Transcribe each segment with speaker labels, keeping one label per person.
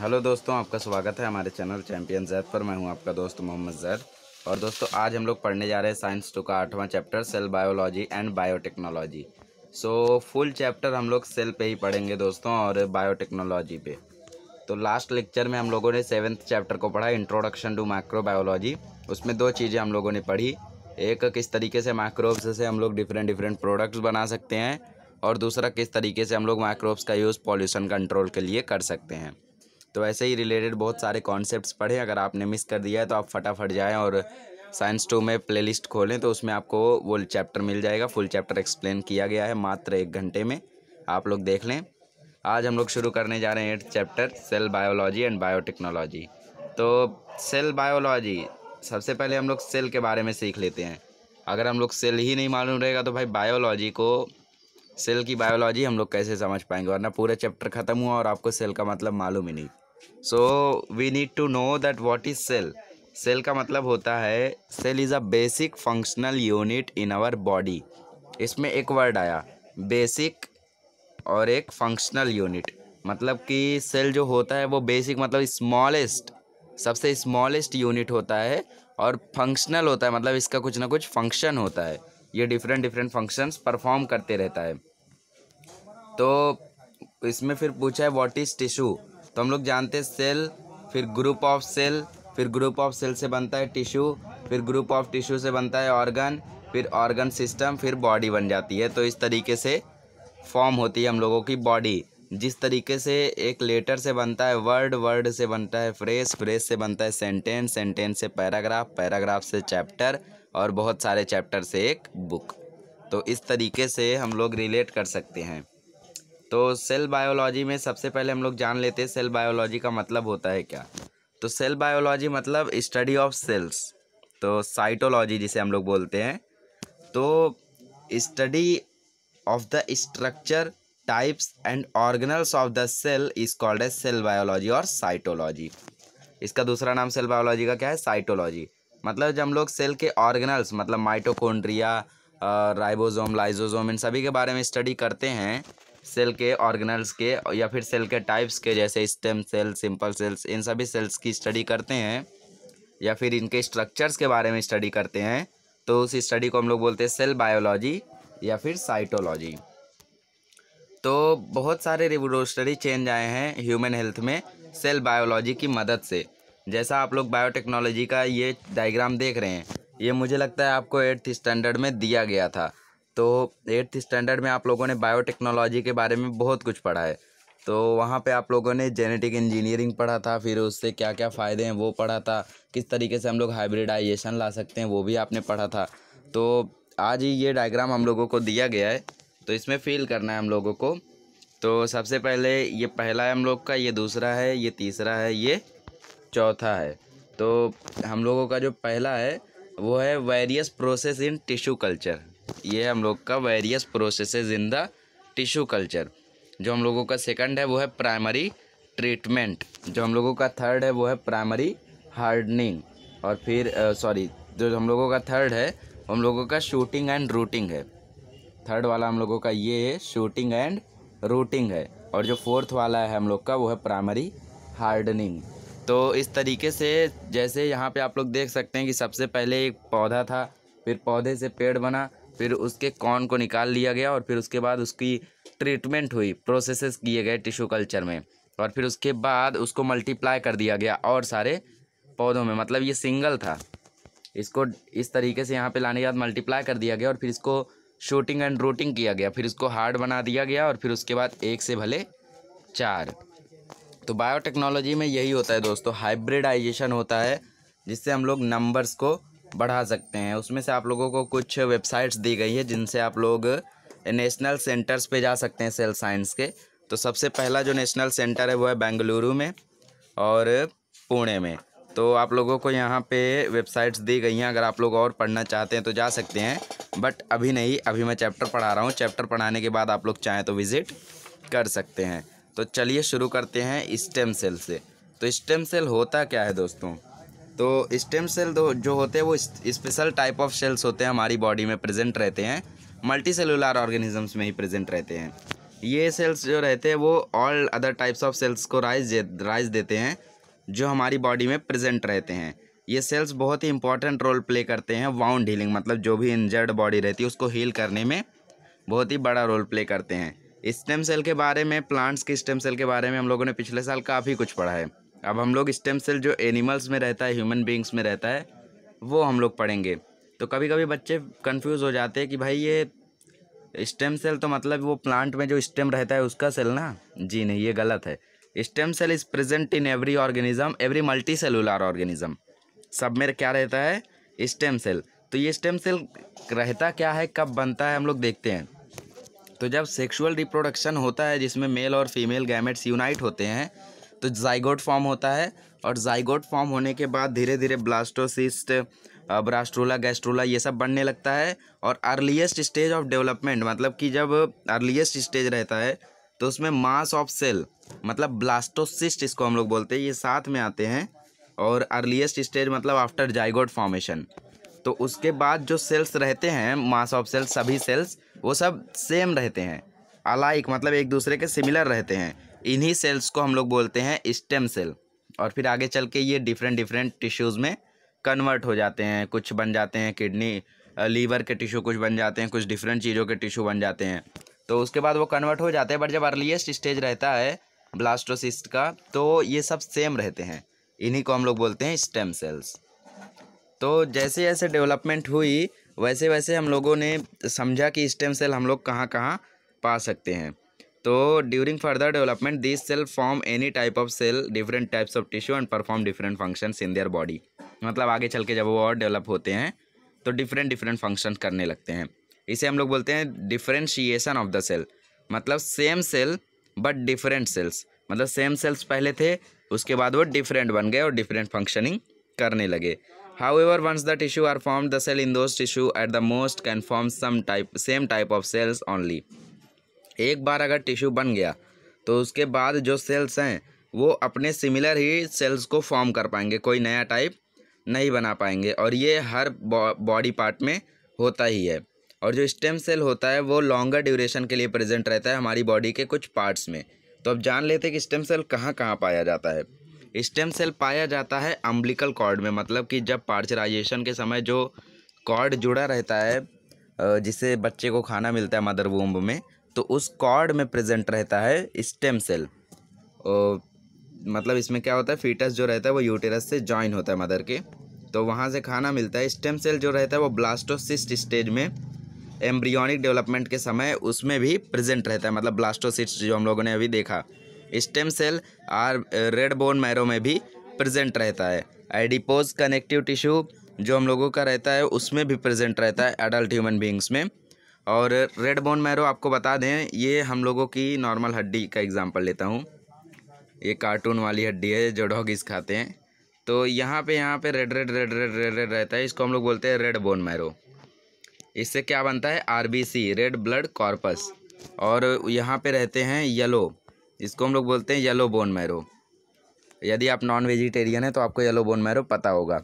Speaker 1: Hello दोस्तों आपका स्वागत है हमारे चैनल चैम्पियन जैद पर मैं हूं आपका दोस्त मोहम्मद जैद और दोस्तों आज हम लोग पढ़ने जा रहे हैं साइंस टू का आठवां chapter cell biology and biotechnology so full chapter हम लोग सेल पे ही पढ़ेंगे दोस्तों और बायोटेक्नोलॉजी पे तो लास्ट लेक्चर में हम लोगों ने सेवन्थ चैप्टर को पढ़ा इंट्रोडक्शन टू माइक्रोबायोलॉजी उसमें दो चीज़ें हम लोगों ने पढ़ी एक किस तरीके से माइक्रोब्स से हम लोग डिफरेंट डिफरेंट प्रोडक्ट्स बना सकते हैं और दूसरा किस तरीके से हम लोग माइक्रोब्स का यूज़ पॉल्यूशन कंट्रोल के लिए कर सकते हैं तो ऐसे ही रिलेटेड बहुत सारे कॉन्सेप्ट्स पढ़े अगर आपने मिस कर दिया है तो आप फटाफट जाएँ और साइंस टू में प्लेलिस्ट खोलें तो उसमें आपको वो चैप्टर मिल जाएगा फुल चैप्टर एक्सप्लेन किया गया है मात्र एक घंटे में आप लोग देख लें आज हम लोग शुरू करने जा रहे हैं eighth chapter cell biology and biotechnology तो सेल बायोलॉजी सबसे पहले हम लोग सेल के बारे में सीख लेते हैं अगर हम लोग सेल ही नहीं मालूम रहेगा तो भाई बायोलॉजी को सेल की बायोलॉजी हम लोग कैसे समझ पाएंगे वरना पूरा चैप्टर ख़त्म हुआ और आपको सेल का मतलब मालूम ही नहीं so we need to know that what is cell cell का मतलब होता है cell is a basic functional unit in our body इसमें एक वर्ड आया बेसिक और एक फंक्शनल यूनिट मतलब कि सेल जो होता है वो बेसिक मतलब स्मॉलेस्ट सबसे स्मॉलेस्ट यूनिट होता है और फंक्शनल होता है मतलब इसका कुछ ना कुछ फंक्शन होता है ये डिफरेंट डिफरेंट फंक्शंस परफॉर्म करते रहता है तो इसमें फिर पूछा है व्हाट इज़ टिशू तो हम लोग जानते हैं सेल फिर ग्रुप ऑफ सेल फिर ग्रुप ऑफ सेल से बनता है टिश्यू फिर ग्रुप ऑफ टिश्यू से बनता है ऑर्गन फिर ऑर्गन सिस्टम फिर बॉडी बन जाती है तो इस तरीके से फॉर्म होती है हम लोगों की बॉडी जिस तरीके से एक लेटर से बनता है वर्ड वर्ड से बनता है फ्रेस फ्रेस से बनता है सेंटेंस सेंटेंस से पैराग्राफ पैराग्राफ से चैप्टर और बहुत सारे चैप्टर से एक बुक तो इस तरीके से हम लोग रिलेट कर सकते हैं तो सेल बायोलॉजी में सबसे पहले हम लोग जान लेते हैं सेल बायोलॉजी का मतलब होता है क्या तो सेल बायोलॉजी मतलब स्टडी ऑफ सेल्स तो साइटोलॉजी जिसे हम लोग बोलते हैं तो study of the structure types and organelles of the cell is called as cell biology और साइटोलॉजी इसका दूसरा नाम सेल बायोलॉजी का क्या है साइटोलॉजी मतलब जब हम लोग सेल के ऑर्गनल्स मतलब माइटोकोन्ड्रिया राइबोसोम लाइजोसोम इन सभी के बारे में स्टडी करते हैं सेल के ऑर्गेनल्स के या फिर सेल के टाइप्स के जैसे स्टेम सेल सिंपल सेल्स इन सभी सेल्स की स्टडी करते हैं या फिर इनके स्ट्रक्चर्स के बारे में स्टडी करते हैं तो उस स्टडी को हम लोग बोलते हैं सेल बायोलॉजी या फिर साइटोलॉजी तो बहुत सारे रिवोल्यूशनरी चेंज आए हैं ह्यूमन हेल्थ में सेल बायोलॉजी की मदद से जैसा आप लोग बायोटेक्नोलॉजी का ये डायग्राम देख रहे हैं ये मुझे लगता है आपको एट्थ स्टैंडर्ड में दिया गया था तो एट्थ स्टैंडर्ड में आप लोगों ने बायोटेक्नोलॉजी के बारे में बहुत कुछ पढ़ा है तो वहाँ पे आप लोगों ने जेनेटिक इंजीनियरिंग पढ़ा था फिर उससे क्या क्या फ़ायदे हैं वो पढ़ा था किस तरीके से हम लोग हाइब्रिडाइजेशन ला सकते हैं वो भी आपने पढ़ा था तो आज ही ये डायग्राम हम लोगों को दिया गया है तो इसमें फ़ील करना है हम लोगों को तो सबसे पहले ये पहला है हम लोग का ये दूसरा है ये तीसरा है ये चौथा है तो हम लोगों का जो पहला है वो है various process in tissue culture ये हम लोग का various processes in the tissue culture जो हम लोगों का सेकंड है वो है प्राइमरी ट्रीटमेंट जो हम लोगों का थर्ड है वो है प्राइमरी हार्डनिंग और फिर सॉरी जो हम लोगों का थर्ड है हम लोगों का शूटिंग एंड रूटिंग है थर्ड वाला हम लोगों का ये है शूटिंग एंड रूटिंग है और जो फोर्थ वाला है हम लोग का वो है प्राइमरी हार्डनिंग तो इस तरीके से जैसे यहाँ पे आप लोग देख सकते हैं कि सबसे पहले एक पौधा था फिर पौधे से पेड़ बना फिर उसके कॉन को निकाल लिया गया और फिर उसके बाद उसकी ट्रीटमेंट हुई प्रोसेसेस किए गए टिश्यू कल्चर में और फिर उसके बाद उसको मल्टीप्लाई कर दिया गया और सारे पौधों में मतलब ये सिंगल था इसको इस तरीके से यहाँ पे लाने के बाद मल्टीप्लाई कर दिया गया और फिर इसको शूटिंग एंड रूटिंग किया गया फिर इसको हार्ड बना दिया गया और फिर उसके बाद एक से भले चार तो बायोटेक्नोलॉजी में यही होता है दोस्तों हाइब्रिडाइजेशन होता है जिससे हम लोग नंबर्स को बढ़ा सकते हैं उसमें से आप लोगों को कुछ वेबसाइट्स दी गई है जिनसे आप लोग नेशनल सेंटर्स पे जा सकते हैं सेल साइंस के तो सबसे पहला जो नेशनल सेंटर है वो है बेंगलुरु में और पुणे में तो आप लोगों को यहाँ पे वेबसाइट्स दी गई हैं अगर आप लोग और पढ़ना चाहते हैं तो जा सकते हैं बट अभी नहीं अभी मैं चैप्टर पढ़ा रहा हूँ चैप्टर पढ़ाने के बाद आप लोग चाहें तो विज़िट कर सकते हैं तो चलिए शुरू करते हैं स्टेम सेल से तो स्टेम सेल होता क्या है दोस्तों तो स्टेम सेल दो जो होते हैं वो स्पेशल टाइप ऑफ सेल्स होते हैं हमारी बॉडी में प्रेजेंट रहते हैं मल्टी सेलुलर ऑर्गेनिजम्स में ही प्रेजेंट रहते हैं ये सेल्स जो रहते हैं वो all other types of cells को राइज राइज देते हैं जो हमारी बॉडी में प्रेजेंट रहते हैं ये सेल्स बहुत ही इंपॉर्टेंट रोल प्ले करते हैं वाउंड हीलिंग मतलब जो भी इंजर्ड बॉडी रहती है उसको हील करने में बहुत ही बड़ा रोल प्ले करते हैं स्टेम सेल के बारे में प्लांट्स के स्टेम सेल के बारे में हम लोगों ने पिछले साल काफ़ी कुछ पढ़ा है अब हम लोग स्टेम सेल जो एनिमल्स में रहता है ह्यूमन बींग्स में रहता है वो हम लोग पढ़ेंगे तो कभी कभी बच्चे कन्फ्यूज़ हो जाते हैं कि भाई ये स्टेम सेल तो मतलब वो प्लांट में जो स्टेम रहता है उसका सेल ना जी नहीं ये गलत है stem cell is present in every organism every multi cellular organism सब में क्या रहता है स्टेम सेल तो ये स्टेम सेल रहता क्या है कब बनता है हम लोग देखते हैं तो जब सेक्सुअल रिप्रोडक्शन होता है जिसमें मेल और फीमेल गैमेट्स यूनाइट होते हैं तो जाइगोट फॉर्म होता है और जाइगोट फॉर्म होने के बाद धीरे धीरे ब्लास्टोसिस्ट ब्रास्ट्रोला गैस्ट्रोला ये सब बनने लगता है और अर्लीस्ट स्टेज ऑफ डेवलपमेंट मतलब कि जब अर्लीस्ट स्टेज रहता है तो उसमें मास ऑफ सेल मतलब ब्लास्टोसिस्ट इसको हम लोग बोलते हैं ये साथ में आते हैं और अर्लीस्ट स्टेज मतलब आफ्टर जाइगोट फॉर्मेशन तो उसके बाद जो सेल्स रहते हैं मास ऑफ सेल्स सभी सेल्स वो सब सेम रहते हैं अलाइक मतलब एक दूसरे के सिमिलर रहते हैं इन्हीं सेल्स को हम लोग बोलते हैं स्टेम सेल और फिर आगे चल के ये डिफरेंट डिफरेंट टिश्यूज़ में कन्वर्ट हो जाते हैं कुछ बन जाते हैं किडनी लीवर के टिश्यू कुछ बन जाते हैं कुछ डिफरेंट चीज़ों के टिश्यू बन जाते हैं तो उसके बाद वो कन्वर्ट हो जाते हैं बट जब अर्लीस्ट स्टेज रहता है ब्लास्टोसिस्ट का तो ये सब सेम रहते हैं इन्हीं को हम लोग बोलते हैं स्टेम सेल्स तो जैसे जैसे डेवलपमेंट हुई वैसे वैसे हम लोगों ने समझा कि स्टेम सेल हम लोग कहाँ कहाँ पा सकते हैं तो during further development this cell form any type of cell different types of tissue and perform different functions in their body मतलब आगे चल के जब वो और डेवलप होते हैं तो डिफरेंट डिफरेंट फंक्शन करने लगते हैं इसे हम लोग बोलते हैं डिफ्रेंशिएशन ऑफ द सेल मतलब same cell but different cells मतलब सेम सेल्स पहले थे उसके बाद वो डिफरेंट बन गए और डिफरेंट फंक्शनिंग करने लगे however once the tissue are form the cell in those tissue at the most can form some type same type of cells only एक बार अगर टिश्यू बन गया तो उसके बाद जो सेल्स हैं वो अपने सिमिलर ही सेल्स को फॉर्म कर पाएंगे कोई नया टाइप नहीं बना पाएंगे और ये हर बॉडी पार्ट में होता ही है और जो स्टेम सेल होता है वो लॉन्गर ड्यूरेशन के लिए प्रेजेंट रहता है हमारी बॉडी के कुछ पार्ट्स में तो अब जान लेते हैं कि स्टेम सेल कहाँ कहाँ पाया जाता है स्टेम सेल पाया जाता है अम्बलिकल कॉर्ड में मतलब कि जब पार्चराइजेशन के समय जो कॉर्ड जुड़ा रहता है जिससे बच्चे को खाना मिलता है मदर वूम्ब में तो उस कॉर्ड में प्रेजेंट रहता है स्टेम सेल और मतलब इसमें क्या होता है फीटस जो रहता है वो यूटेरस से ज्वाइन होता है मदर के तो वहाँ से खाना मिलता है स्टेम सेल जो रहता है वो ब्लास्टोसिस्ट स्टेज में एम्ब्रियोनिक डेवलपमेंट के समय उसमें भी प्रेजेंट रहता है मतलब ब्लास्टोसिस्ट जो हम लोगों ने अभी देखा stem cell are red bone marrow में भी प्रेजेंट रहता है एडिपोज कनेक्टिव टिश्यू जो हम लोगों का रहता है उसमें भी प्रेजेंट रहता है एडल्ट ह्यूमन बींग्स में और रेड बोन मैरो आपको बता दें ये हम लोगों की नॉर्मल हड्डी का एग्ज़ाम्पल लेता हूँ ये कार्टून वाली हड्डी है जो डॉगिस खाते हैं तो यहाँ पे यहाँ पे red red red red red red रहता है इसको हम लोग बोलते हैं रेड बोन मैरो इससे क्या बनता है सी रेड ब्लड कॉर्पस और यहाँ पे रहते हैं येलो इसको हम लोग बोलते हैं येलो बोन मैरो यदि आप नॉन वेजिटेरियन हैं तो आपको येलो बोन मैरो पता होगा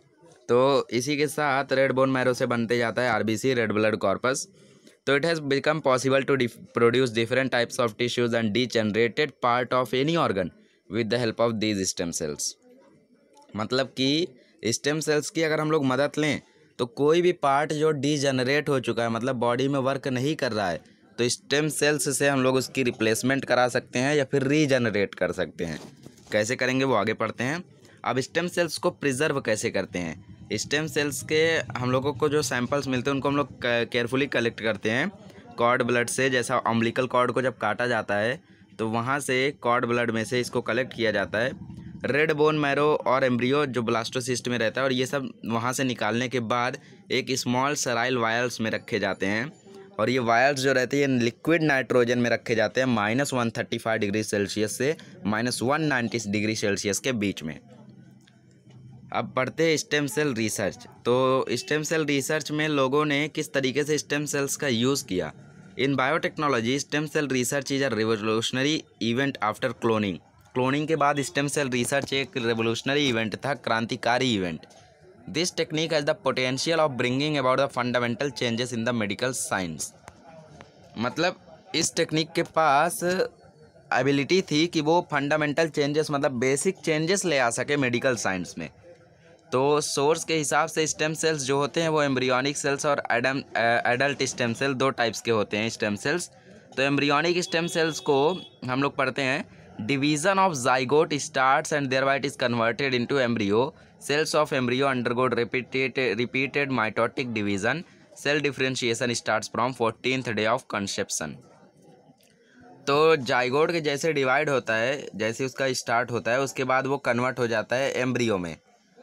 Speaker 1: तो इसी के साथ रेड बोन मैरो से बनते जाता है RBC red blood corpus So it has become possible to produce different types of tissues and degenerated part of any organ with the help of these stem cells. मतलब कि stem cells की अगर हम लोग मदद लें तो कोई भी पार्ट जो डीजनरेट हो चुका है मतलब बॉडी में वर्क नहीं कर रहा है तो स्टेम सेल्स से हम लोग उसकी रिप्लेसमेंट करा सकते हैं या फिर रीजनरेट कर सकते हैं कैसे करेंगे वो आगे पढ़ते हैं अब स्टेम सेल्स को प्रिजर्व कैसे करते हैं स्टेम सेल्स के हम लोगों को जो सैम्पल्स मिलते हैं उनको हम लोग केयरफुली कलेक्ट करते हैं कॉर्ड ब्लड से जैसा ऑम्बलिकल कॉर्ड को जब काटा जाता है तो वहाँ से कॉर्ड ब्लड में से इसको कलेक्ट किया जाता है रेड बोन मैरो और एम्ब्रियो जो ब्लास्टोसिस्ट में रहता है और ये सब वहाँ से निकालने के बाद एक स्मॉल सराइल वायल्स में रखे जाते हैं और ये वायल्स जो रहते हैं ये लिक्विड नाइट्रोजन में रखे जाते हैं minus one thirty five degree Celsius से minus one ninety degree Celsius के बीच में अब बढ़ते हैं स्टेम सेल रिसर्च तो स्टेम सेल रिसर्च में लोगों ने किस तरीके से स्टेम सेल्स का यूज़ किया in biotechnology stem cell research is a revolutionary event after cloning cloning के बाद स्टेम सेल रिसर्च एक रिवोल्यूशनरी इवेंट था क्रांतिकारी event this technique has the potential of bringing about the fundamental changes in the medical science मतलब इस technique के पास ability थी कि वो फंडामेंटल चेंजेस मतलब बेसिक चेंजेस ले आ सके मेडिकल साइंस में तो सोर्स के हिसाब से स्टेम सेल्स जो होते हैं वो एम्ब्रियोनिक सेल्स और एडम एडल्ट स्टेम सेल दो टाइप्स के होते हैं स्टेम सेल्स तो एम्ब्रियोनिक स्टेम सेल्स को हम लोग पढ़ते हैं division of zygote starts and their white is converted into embryo cells of embryo undergoes repeated repeated mitotic division cell differentiation start from fourteen day of conception तो zygote के जैसे divide होता है जैसे उसका स्टार्ट होता है उसके बाद वो कन्वर्ट हो जाता है एम्ब्रियो में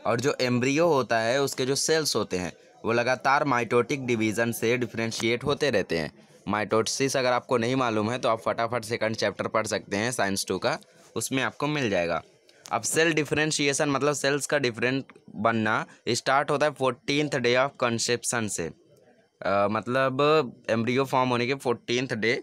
Speaker 1: और जो एम्ब्रियो होता है उसके जो सेल्स होते हैं वो लगातार माइटोटिक डिवीज़न से डिफ्रेंशिएट होते रहते हैं माइटोटसिस अगर आपको नहीं मालूम है तो आप फटाफट सेकंड चैप्टर पढ़ सकते हैं साइंस टू का उसमें आपको मिल जाएगा अब सेल डिफ्रेंशिएसन मतलब सेल्स का डिफरेंट बनना स्टार्ट होता है फोर्टीनथ डे ऑफ कंसेप्सन से आ, मतलब एम्ब्रियो फॉर्म होने के फोर्टीनथ डे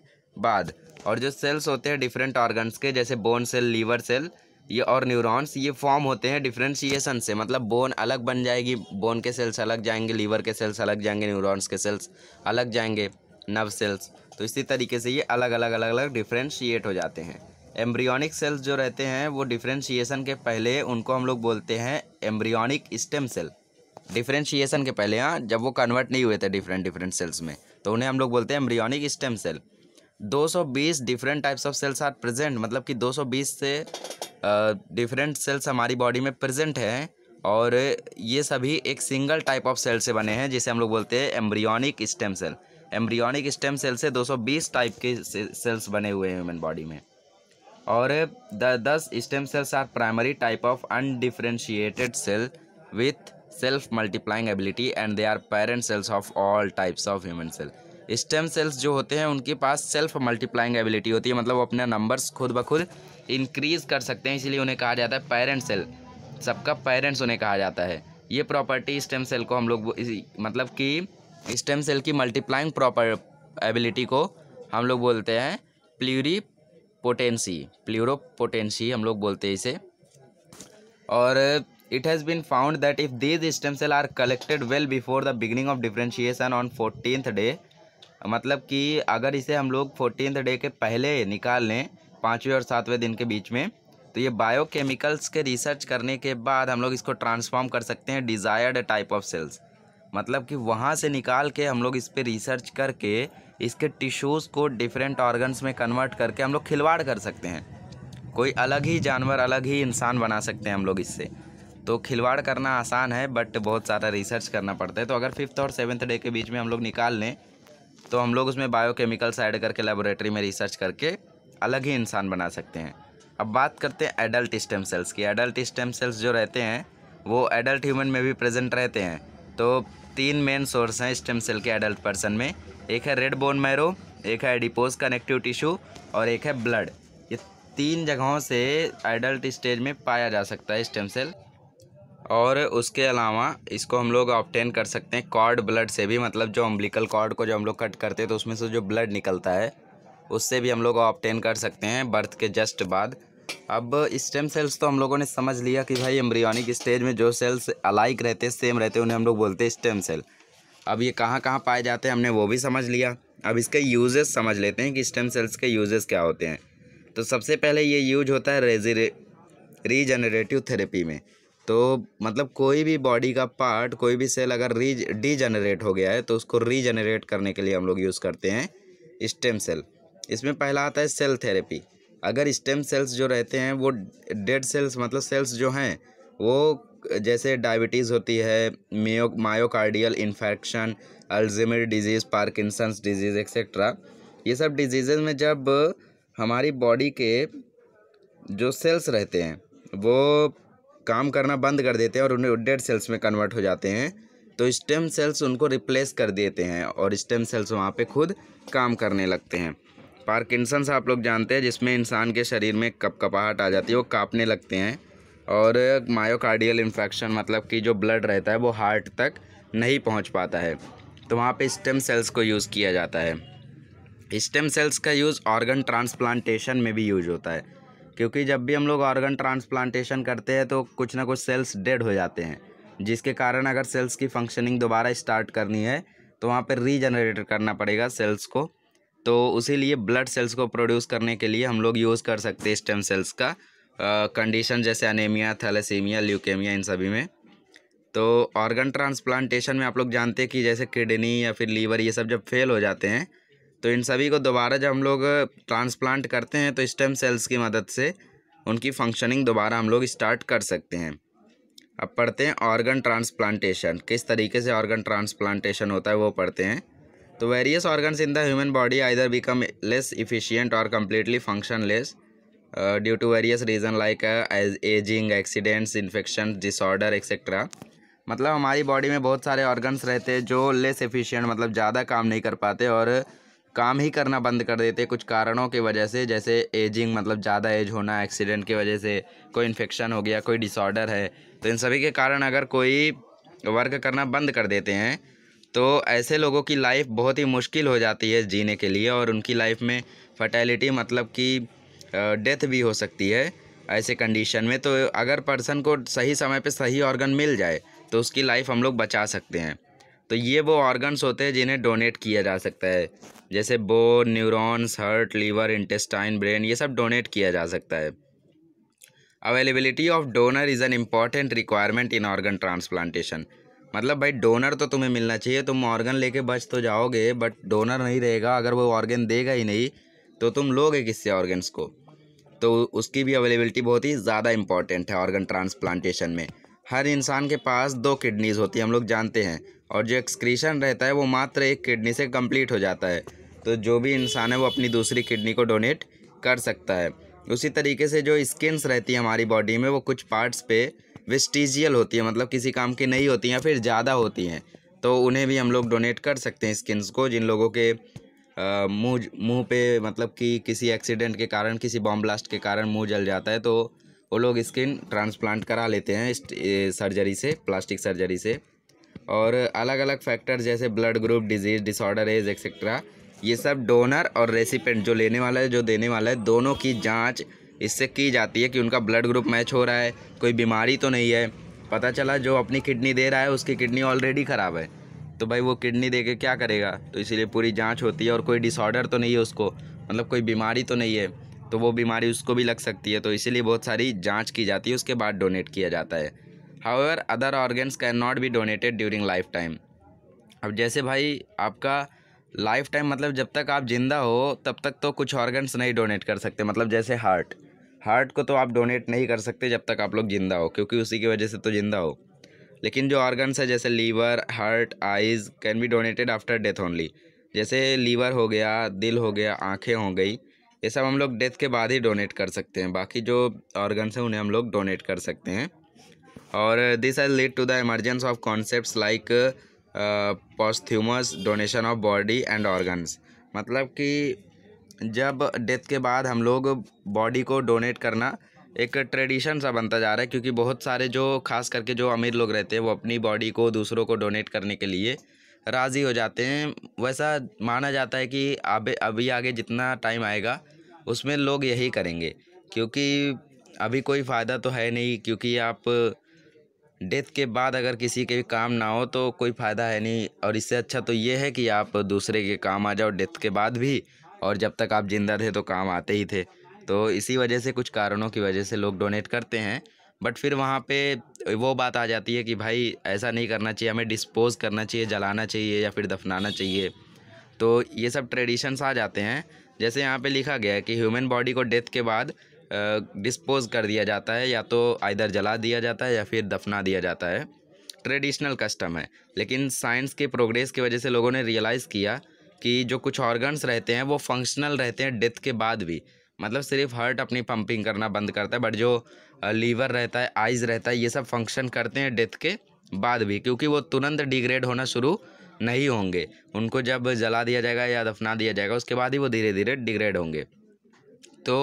Speaker 1: बाद और जो सेल्स होते हैं डिफरेंट ऑर्गन्स के जैसे बोन सेल लीवर सेल ये और न्यूरॉन्स ये फॉर्म होते हैं डिफ्रेंशिएशन से मतलब बोन अलग बन जाएगी बोन के सेल्स अलग जाएंगे लीवर के सेल्स अलग जाएंगे न्यूरॉन्स के सेल्स अलग जाएंगे नर्व सेल्स तो इसी तरीके से ये अलग अलग अलग अलग डिफ्रेंशिएट हो जाते हैं एम्ब्रियोनिक सेल्स जो रहते हैं वो डिफ्रेंशिएशन के पहले उनको हम लोग बोलते हैं एम्ब्रियोनिक स्टेम सेल डिफ्रेंशिएशन के पहले यहाँ जब वो कन्वर्ट नहीं हुए थे डिफरेंट डिफरेंट सेल्स में तो उन्हें हम लोग बोलते हैं embryonic stem cell 220 different types of cells are present मतलब कि 220 से डिफरेंट सेल्स हमारी बॉडी में प्रेजेंट हैं और ये सभी एक सिंगल टाइप ऑफ सेल से बने हैं जिसे हम लोग बोलते हैं embryonic stem cell embryonic stem cell से 220 टाइप के सेल्स बने हुए हैं ह्यूमन बॉडी में और the thus stem cells are primary type of undifferentiated cell with self multiplying ability and they are parent cells of all types of human cell stem cells जो होते हैं उनके पास सेल्फ मल्टीप्लाइंग एबिलिटी होती है मतलब वो अपना नंबर्स खुद ब खुद इंक्रीज़ कर सकते हैं इसीलिए उन्हें कहा जाता है पेरेंट सेल सबका पेरेंट्स उन्हें कहा जाता है ये प्रॉपर्टी स्टेम सेल को हम लोग मतलब कि स्टेम सेल की मल्टीप्लाइंग प्रॉपर एबिलिटी को हम लोग बोलते हैं प्ल्यूरी पोटेंसी प्ल्यूरो पोटेंसी हम लोग बोलते हैं इसे और it has been found that if these stem cell are collected well before the beginning of differentiation on fourteenth day मतलब कि अगर इसे हम लोग फोर्टीन डे के पहले निकाल लें पाँचवें और सातवें दिन के बीच में तो ये बायोकेमिकल्स के रिसर्च करने के बाद हम लोग इसको ट्रांसफॉर्म कर सकते हैं डिज़ायर्ड टाइप ऑफ सेल्स मतलब कि वहाँ से निकाल के हम लोग इस पर रिसर्च करके इसके टिश्यूज़ को डिफरेंट ऑर्गन्स में कन्वर्ट करके हम लोग खिलवाड़ कर सकते हैं कोई अलग ही जानवर अलग ही इंसान बना सकते हैं हम लोग इससे तो खिलवाड़ करना आसान है बट बहुत सारा रिसर्च करना पड़ता है तो अगर फिफ्थ और सेवन्थ डे के बीच में हम लोग निकाल लें तो हम लोग उसमें बायोकेमिकल्स ऐड करके लेबोरेटरी में रिसर्च करके अलग ही इंसान बना सकते हैं अब बात करते हैं एडल्ट स्टेम सेल्स की एडल्ट स्टेम सेल्स जो रहते हैं वो एडल्ट ह्यूमन में भी प्रेजेंट रहते हैं तो तीन मेन सोर्स हैं स्टेम सेल के एडल्ट पर्सन में एक है रेड बोन मैरो एक है एडिपोज कनेक्टिव टिश्यू और एक है ब्लड ये तीन जगहों से एडल्ट स्टेज में पाया जा सकता है स्टेम सेल और उसके अलावा इसको हम लोग ऑप्टेन कर सकते हैं कॉर्ड ब्लड से भी मतलब जो अम्बलिकल कॉर्ड को जो हम लोग कट करते हैं तो उसमें से जो ब्लड निकलता है उससे भी हम लोग ऑप्टेन कर सकते हैं बर्थ के जस्ट बाद अब स्टेम सेल्स तो हम लोगों ने समझ लिया कि भाई एम्ब्रियोनिक स्टेज में जो सेल्स अलाइक रहते हैं सेम रहते हैं उन्हें हम लोग बोलते हैं स्टेम सेल अब ये कहाँ कहाँ पाए जाते हैं हमने वो भी समझ लिया अब इसके यूजेस समझ लेते हैं कि स्टेम सेल्स के यूजेस क्या होते हैं तो सबसे पहले ये यूज होता है रेजी रीजनरेटिव थेरेपी में तो मतलब कोई भी बॉडी का पार्ट कोई भी सेल अगर री डीजनरेट हो गया है तो उसको रीजनरेट करने के लिए हम लोग यूज़ करते हैं स्टेम सेल इसमें पहला आता है सेल थेरेपी अगर स्टेम सेल्स जो रहते हैं वो डेड सेल्स मतलब सेल्स जो हैं वो जैसे डायबिटीज़ होती है मेो myocardial infection Alzheimer disease Parkinson's disease etcetera ये सब डिजीज़ में जब हमारी बॉडी के जो सेल्स रहते हैं वो काम करना बंद कर देते हैं और उन्हें डेड सेल्स में कन्वर्ट हो जाते हैं तो स्टेम सेल्स उनको रिप्लेस कर देते हैं और स्टेम सेल्स वहाँ पे खुद काम करने लगते हैं पार्किंसंस आप लोग जानते हैं जिसमें इंसान के शरीर में कपकपाहट आ जाती है वो काँपने लगते हैं और मायोकार्डियल इन्फेक्शन मतलब कि जो ब्लड रहता है वो हार्ट तक नहीं पहुँच पाता है तो वहाँ पर स्टेम सेल्स को यूज़ किया जाता है स्टेम सेल्स का यूज़ ऑर्गन ट्रांसप्लांटेशन में भी यूज होता है क्योंकि जब भी हम लोग ऑर्गन ट्रांसप्लांटेशन करते हैं तो कुछ ना कुछ सेल्स डेड हो जाते हैं जिसके कारण अगर सेल्स की फंक्शनिंग दोबारा स्टार्ट करनी है तो वहाँ पर रीजनरेट करना पड़ेगा सेल्स को तो उसी लिए ब्लड सेल्स को प्रोड्यूस करने के लिए हम लोग यूज़ कर सकते हैं स्टेम सेल्स का कंडीशन जैसे अनेमिया थैलेसीमिया ल्यूकेमिया इन सभी में तो ऑर्गन ट्रांसप्लांटेशन में आप लोग जानते हैं कि जैसे किडनी या फिर लीवर ये सब जब फेल हो जाते हैं तो इन सभी को दोबारा जब हम लोग ट्रांसप्लांट करते हैं तो स्टेम सेल्स की मदद से उनकी फंक्शनिंग दोबारा हम लोग स्टार्ट कर सकते हैं अब पढ़ते हैं ऑर्गन ट्रांसप्लांटेशन किस तरीके से ऑर्गन ट्रांसप्लांटेशन होता है वो पढ़ते हैं तो various organs in the human body either become less efficient or completely less due to various reason like ageing accidents infection disorder etcetera मतलब हमारी बॉडी में बहुत सारे ऑर्गन्स रहते हैं जो लेस एफिशिएंट मतलब ज़्यादा काम नहीं कर पाते और काम ही करना बंद कर देते कुछ कारणों की वजह से जैसे एजिंग मतलब ज़्यादा एज होना एक्सीडेंट की वजह से कोई इन्फेक्शन हो गया कोई डिसऑर्डर है तो इन सभी के कारण अगर कोई वर्क करना बंद कर देते हैं तो ऐसे लोगों की लाइफ बहुत ही मुश्किल हो जाती है जीने के लिए और उनकी लाइफ में फर्टेलिटी मतलब कि डेथ भी हो सकती है ऐसे कंडीशन में तो अगर पर्सन को सही समय पे सही ऑर्गन मिल जाए तो उसकी लाइफ हम लोग बचा सकते हैं तो ये वो ऑर्गन्स होते हैं जिन्हें डोनेट किया जा सकता है जैसे bone neurons heart liver intestine brain ये सब डोनेट किया जा सकता है availability of donor is an important requirement in organ transplantation मतलब भाई डोनर तो तुम्हें मिलना चाहिए तुम ऑर्गन लेके बच तो जाओगे बट डोनर नहीं रहेगा अगर वो ऑर्गन देगा ही नहीं तो तुम लोगे किससे ऑर्गन्स को तो उसकी भी अवेलेबिलिटी बहुत ही ज़्यादा इंपॉर्टेंट है ऑर्गन ट्रांसप्लांटेशन में हर इंसान के पास दो किडनीज़ होती है हम लोग जानते हैं और जो एक्सक्रीशन रहता है वो मात्र एक किडनी से कंप्लीट हो जाता है तो जो भी इंसान है वो अपनी दूसरी किडनी को डोनेट कर सकता है उसी तरीके से जो स्किन्स रहती है हमारी बॉडी में वो कुछ पार्ट्स पे वेस्टिजियल होती है मतलब किसी काम की नहीं होती हैं फिर ज़्यादा होती हैं तो उन्हें भी हम लोग डोनेट कर सकते हैं स्किन्स को जिन लोगों के मुंह मुंह पे मतलब कि किसी एक्सीडेंट के कारण किसी बॉम्ब ब्लास्ट के कारण मुँह जल जाता है तो वो लोग स्किन ट्रांसप्लांट करा लेते हैं सर्जरी से प्लास्टिक सर्जरी से और अलग अलग फैक्टर जैसे blood group disease disorder age etcetera ये सब डोनर और रेसिपेंट जो लेने वाला है जो देने वाला है दोनों की जाँच इससे की जाती है कि उनका ब्लड ग्रुप मैच हो रहा है कोई बीमारी तो नहीं है पता चला जो अपनी किडनी दे रहा है उसकी किडनी ऑलरेडी ख़राब है तो भाई वो किडनी दे के क्या करेगा तो इसीलिए पूरी जाँच होती है और कोई डिसऑर्डर तो नहीं है उसको मतलब कोई बीमारी तो नहीं है तो वो बीमारी उसको भी लग सकती है तो इसीलिए बहुत सारी जांच की जाती है उसके बाद डोनेट किया जाता है however other organs can not be donated during life time अब जैसे भाई आपका लाइफ टाइम मतलब जब तक आप ज़िंदा हो तब तक तो कुछ ऑर्गन्स नहीं डोनेट कर सकते मतलब जैसे हार्ट हार्ट को तो आप डोनेट नहीं कर सकते जब तक आप लोग ज़िंदा हो क्योंकि उसी की वजह से तो ज़िंदा हो लेकिन जो ऑर्गन्स है जैसे liver heart eyes can be donated after death only जैसे लीवर हो गया दिल हो गया आँखें हो गई ये सब हम लोग डेथ के बाद ही डोनेट कर सकते हैं बाकी जो ऑर्गन्स हैं उन्हें हम लोग डोनेट कर सकते हैं और this has lead to the emergence of concept like posthumous donation of body and organs मतलब कि जब डेथ के बाद हम लोग बॉडी को डोनेट करना एक ट्रेडिशन सा बनता जा रहा है क्योंकि बहुत सारे जो खास करके जो अमीर लोग रहते हैं वो अपनी बॉडी को दूसरों को डोनेट करने के लिए राज़ी हो जाते हैं वैसा माना जाता है कि अब अभी आगे जितना टाइम आएगा उसमें लोग यही करेंगे क्योंकि अभी कोई फ़ायदा तो है नहीं क्योंकि आप डेथ के बाद अगर किसी के भी काम ना हो तो कोई फ़ायदा है नहीं और इससे अच्छा तो ये है कि आप दूसरे के काम आ जाओ डेथ के बाद भी और जब तक आप ज़िंदा थे तो काम आते ही थे तो इसी वजह से कुछ कारणों की वजह से लोग डोनेट करते हैं बट फिर वहाँ पे वो बात आ जाती है कि भाई ऐसा नहीं करना चाहिए हमें डिस्पोज़ करना चाहिए जलाना चाहिए या फिर दफनाना चाहिए तो ये सब ट्रेडिशंस आ जाते हैं जैसे यहाँ पे लिखा गया है कि ह्यूमन बॉडी को डेथ के बाद डिस्पोज कर दिया जाता है या तो इधर जला दिया जाता है या फिर दफना दिया जाता है ट्रेडिशनल कस्टम है लेकिन साइंस के प्रोग्रेस की वजह से लोगों ने रियलाइज़ किया कि जो कुछ ऑर्गन्स रहते हैं वो फंक्शनल रहते हैं डेथ के बाद भी मतलब सिर्फ हार्ट अपनी पंपिंग करना बंद करता है बट जो लीवर रहता है आइज़ रहता है ये सब फंक्शन करते हैं डेथ के बाद भी क्योंकि वो तुरंत डिग्रेड होना शुरू नहीं होंगे उनको जब जला दिया जाएगा या दफना दिया जाएगा उसके बाद ही वो धीरे धीरे डिग्रेड होंगे तो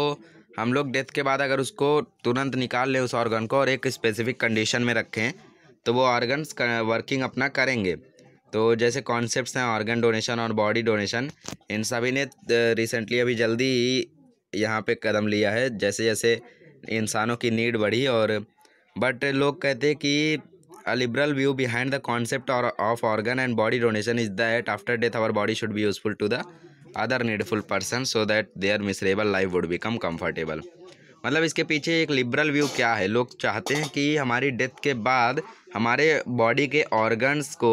Speaker 1: हम लोग डेथ के बाद अगर उसको तुरंत निकाल लें उस ऑर्गन को और एक स्पेसिफिक कंडीशन में रखें तो वो ऑर्गन्स वर्किंग अपना करेंगे तो जैसे कॉन्सेप्ट्स हैं ऑर्गन डोनेशन और बॉडी डोनेशन इन सभी ने रिसेंटली अभी जल्दी ही यहाँ पर कदम लिया है जैसे जैसे इंसानों की नीड बढ़ी और बट लोग कहते हैं कि a liberal view behind the concept of organ and body donation is that after death our body should be useful to the other needful person so that their miserable life would become comfortable मतलब इसके पीछे एक liberal view क्या है लोग चाहते हैं कि हमारी डेथ के बाद हमारे बॉडी के ऑर्गन्स को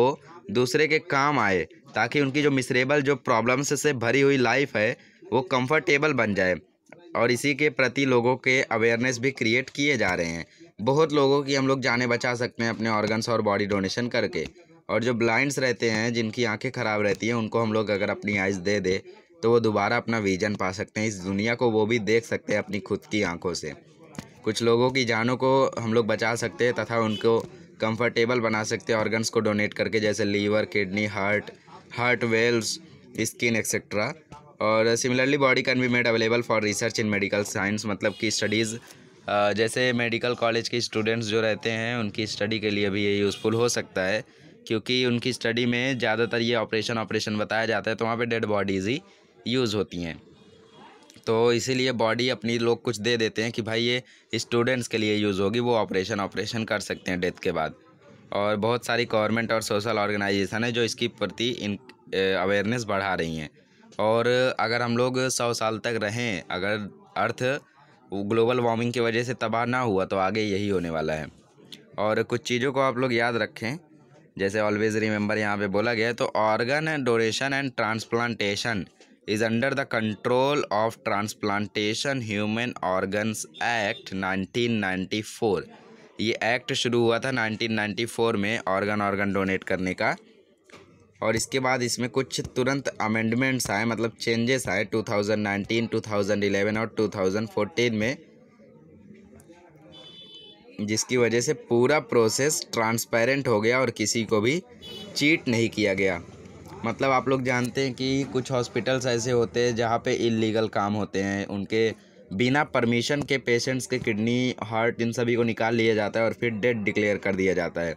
Speaker 1: दूसरे के काम आए ताकि उनकी जो मिसरेबल जो प्रॉब्लम्स से भरी हुई लाइफ है वो कंफर्टेबल बन जाए और इसी के प्रति लोगों के अवेयरनेस भी क्रिएट किए जा रहे हैं बहुत लोगों की हम लोग जाने बचा सकते हैं अपने ऑर्गन्स और बॉडी डोनेशन करके और जो ब्लाइंड्स रहते हैं जिनकी आंखें ख़राब रहती हैं उनको हम लोग अगर अपनी आइज़ दे दे तो वो दोबारा अपना विज़न पा सकते हैं इस दुनिया को वो भी देख सकते हैं अपनी खुद की आंखों से कुछ लोगों की जानों को हम लोग बचा सकते हैं तथा उनको कंफर्टेबल बना सकते हैं ऑर्गन्स को डोनेट करके जैसे liver kidney heart heart valves skin etcetera और similarly body can be made available for research in medical science मतलब कि स्टडीज़ जैसे मेडिकल कॉलेज के स्टूडेंट्स जो रहते हैं उनकी स्टडी के लिए भी ये यूज़फुल हो सकता है क्योंकि उनकी स्टडी में ज़्यादातर ये ऑपरेशन ऑपरेशन बताया जाता है तो वहाँ पे डेड बॉडीज़ ही यूज़ होती हैं तो इसीलिए बॉडी अपनी लोग कुछ दे देते हैं कि भाई ये स्टूडेंट्स के लिए यूज़ होगी वो ऑपरेशन ऑपरेशन कर सकते हैं डेथ के बाद और बहुत सारी गवर्नमेंट और सोशल ऑर्गेनाइजेशन है जो इसकी प्रति इन अवेयरनेस बढ़ा रही हैं और अगर हम लोग सौ साल तक रहें अगर अर्थ ग्लोबल वार्मिंग की वजह से तबाह ना हुआ तो आगे यही होने वाला है और कुछ चीज़ों को आप लोग याद रखें जैसे ऑलवेज रिमेंबर यहाँ पे बोला गया है तो organ and donation and transplantation is under the control of transplantation human organs act 1994 ये एक्ट शुरू हुआ था 1994 में ऑर्गन ऑर्गन डोनेट करने का और इसके बाद इसमें कुछ तुरंत अमेंडमेंट्स आए मतलब चेंजेस आए 2019, 2011 और 2014 में जिसकी वजह से पूरा प्रोसेस ट्रांसपेरेंट हो गया और किसी को भी चीट नहीं किया गया मतलब आप लोग जानते हैं कि कुछ हॉस्पिटल्स ऐसे होते हैं जहाँ पे इलीगल काम होते हैं उनके बिना परमिशन के पेशेंट्स के किडनी हार्ट इन सभी को निकाल लिया जाता है और फिर डेड डिक्लेयर कर दिया जाता है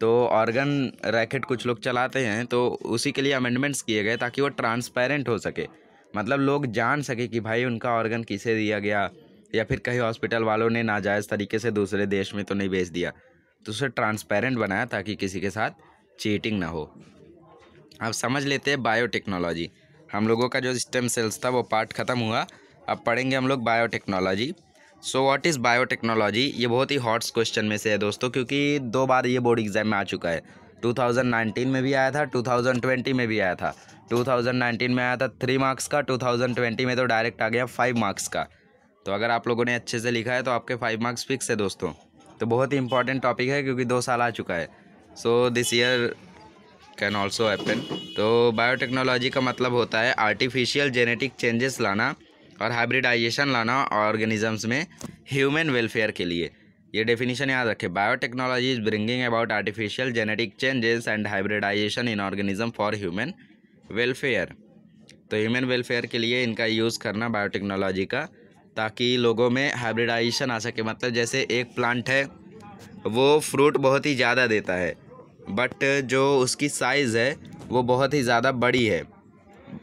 Speaker 1: तो ऑर्गन रैकेट कुछ लोग चलाते हैं तो उसी के लिए अमेंडमेंट्स किए गए ताकि वो ट्रांसपेरेंट हो सके मतलब लोग जान सके कि भाई उनका ऑर्गन किसे दिया गया या फिर कहीं हॉस्पिटल वालों ने नाजायज़ तरीके से दूसरे देश में तो नहीं भेज दिया तो उसे ट्रांसपेरेंट बनाया ताकि किसी के साथ चीटिंग ना हो अब समझ लेते हैं बायोटेक्नोलॉजी हम लोगों का जो स्टेम सेल्स था वो पार्ट ख़त्म हुआ अब पढ़ेंगे हम लोग biotechnology so what is biotechnology ये बहुत ही हॉट्स क्वेश्चन में से है दोस्तों क्योंकि दो बार ये बोर्ड एग्ज़ाम में आ चुका है 2019 में भी आया था 2020 में भी आया था 2019 में आया था थ्री मार्क्स का 2020 में तो डायरेक्ट आ गया फाइव मार्क्स का तो अगर आप लोगों ने अच्छे से लिखा है तो आपके फाइव मार्क्स फिक्स है दोस्तों तो बहुत ही इंपॉर्टेंट टॉपिक है क्योंकि दो साल आ चुका है so this year can also happen तो बायोटेक्नोलॉजी का मतलब होता है आर्टिफिशियल जेनेटिक चेंजेस लाना और हाइब्रिडाइजेशन लाना ऑर्गेनिजम्स में ह्यूमन वेलफेयर के लिए ये डेफिनेशन याद रखें biotechnology is bringing about artificial genetic changes and hybridisation in organism for human welfare तो ह्यूमन वेलफेयर के लिए इनका यूज़ करना बायोटेक्नोलॉजी का ताकि लोगों में हाइब्रिडाइजेशन आ सके मतलब जैसे एक प्लांट है वो फ्रूट बहुत ही ज़्यादा देता है बट जो उसकी साइज़ है वो बहुत ही ज़्यादा बड़ी है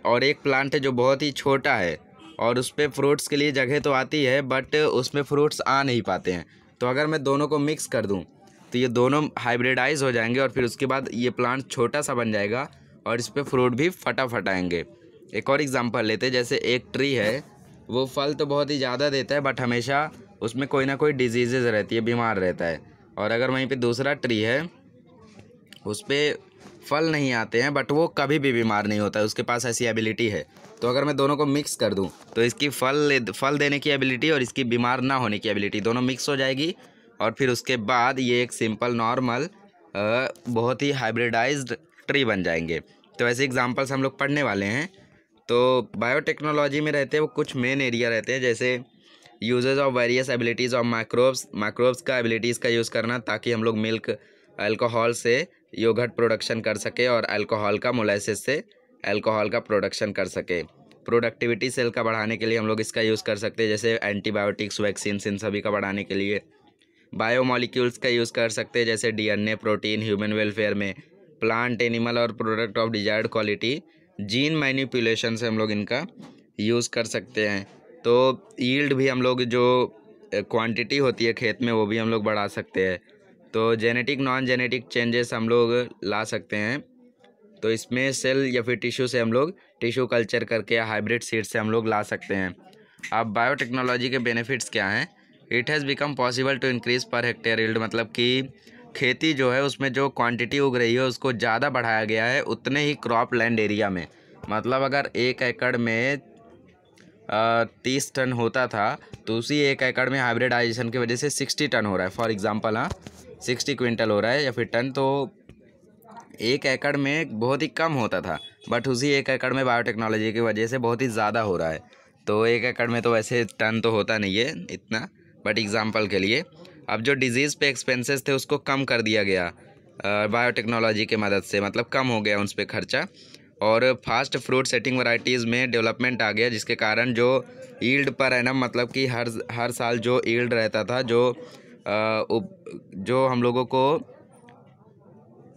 Speaker 1: और एक प्लांट है जो बहुत ही छोटा है और उस पर फ्रूट्स के लिए जगह तो आती है बट उसमें फ्रूट्स आ नहीं पाते हैं तो अगर मैं दोनों को मिक्स कर दूँ तो ये दोनों हाइब्रिडाइज हो जाएंगे और फिर उसके बाद ये प्लांट छोटा सा बन जाएगा और इस पर फ्रूट भी फटाफट आएंगे एक और एग्ज़ाम्पल लेते हैं जैसे एक ट्री है वो फल तो बहुत ही ज़्यादा देता है बट हमेशा उसमें कोई ना कोई डिजीज़ रहती है बीमार रहता है और अगर वहीं पे दूसरा ट्री है उस पर फल नहीं आते हैं बट वो कभी भी बीमार नहीं होता है उसके पास ऐसी एबिलिटी है तो अगर मैं दोनों को मिक्स कर दूं तो इसकी फल फल देने की एबिलिटी और इसकी बीमार ना होने की एबिलिटी दोनों मिक्स हो जाएगी और फिर उसके बाद ये एक सिंपल नॉर्मल बहुत ही हाइब्रिडाइज्ड ट्री बन जाएंगे तो ऐसे एग्जाम्पल्स हम लोग पढ़ने वाले हैं तो बायोटेक्नोलॉजी में रहते हैं वो कुछ मेन एरिया रहते हैं जैसे uses of various abilities of microbes microbes का एबिलिटीज़ का यूज़ करना ताकि हम लोग मिल्क अल्कोहल से योगट प्रोडक्शन कर सके और अल्कोहल का मोलाइसिस से अल्कोहल का प्रोडक्शन कर सके प्रोडक्टिविटी सेल का बढ़ाने के लिए हम लोग इसका यूज़ कर सकते हैं जैसे एंटीबायोटिक्स वैक्सीन इन सभी का बढ़ाने के लिए बायोमोलिक्यूल्स का यूज़ कर सकते हैं जैसे डीएनए प्रोटीन ह्यूमन वेलफेयर में प्लांट एनिमल और product of desired quality gene manipulation से हम लोग इनका यूज़ कर सकते हैं तो ईल्ड भी हम लोग जो क्वांटिटी होती है खेत में वो भी हम लोग बढ़ा सकते हैं तो जेनेटिक नॉन जेनेटिक चेंजेस हम लोग ला सकते हैं तो इसमें सेल या फिर टिश्यू से हम लोग टिश्यू कल्चर करके या हाइब्रिड सीड से हम लोग ला सकते हैं अब बायोटेक्नोलॉजी के बेनिफिट्स क्या हैं it has become possible to increase per hectare yield मतलब कि खेती जो है उसमें जो क्वांटिटी उग रही है उसको ज़्यादा बढ़ाया गया है उतने ही क्रॉप लैंड एरिया में मतलब अगर एक एकड़ में तीस टन होता था तो उसी एक एकड़ में हाइब्रिडाइजेशन की वजह से सिक्सटी टन हो रहा है फॉर एग्ज़ाम्पल हाँ सिक्सटी क्विंटल हो रहा है या फिर टन तो एक एकड़ में बहुत ही कम होता था बट उसी एक एकड़ में बायोटेक्नोलॉजी की वजह से बहुत ही ज़्यादा हो रहा है तो एक एकड़ में तो वैसे टन तो होता नहीं है इतना बट एग्ज़ाम्पल के लिए अब जो डिजीज़ पे एक्सपेंसेस थे उसको कम कर दिया गया बायोटेक्नोलॉजी के मदद से मतलब कम हो गया उस पर खर्चा और फास्ट फ्रूट सेटिंग वैराइटीज़ में डेवलपमेंट आ गया जिसके कारण जो ईल्ड पर है ना मतलब कि हर हर साल जो ईल्ड रहता था जो जो हम लोगों को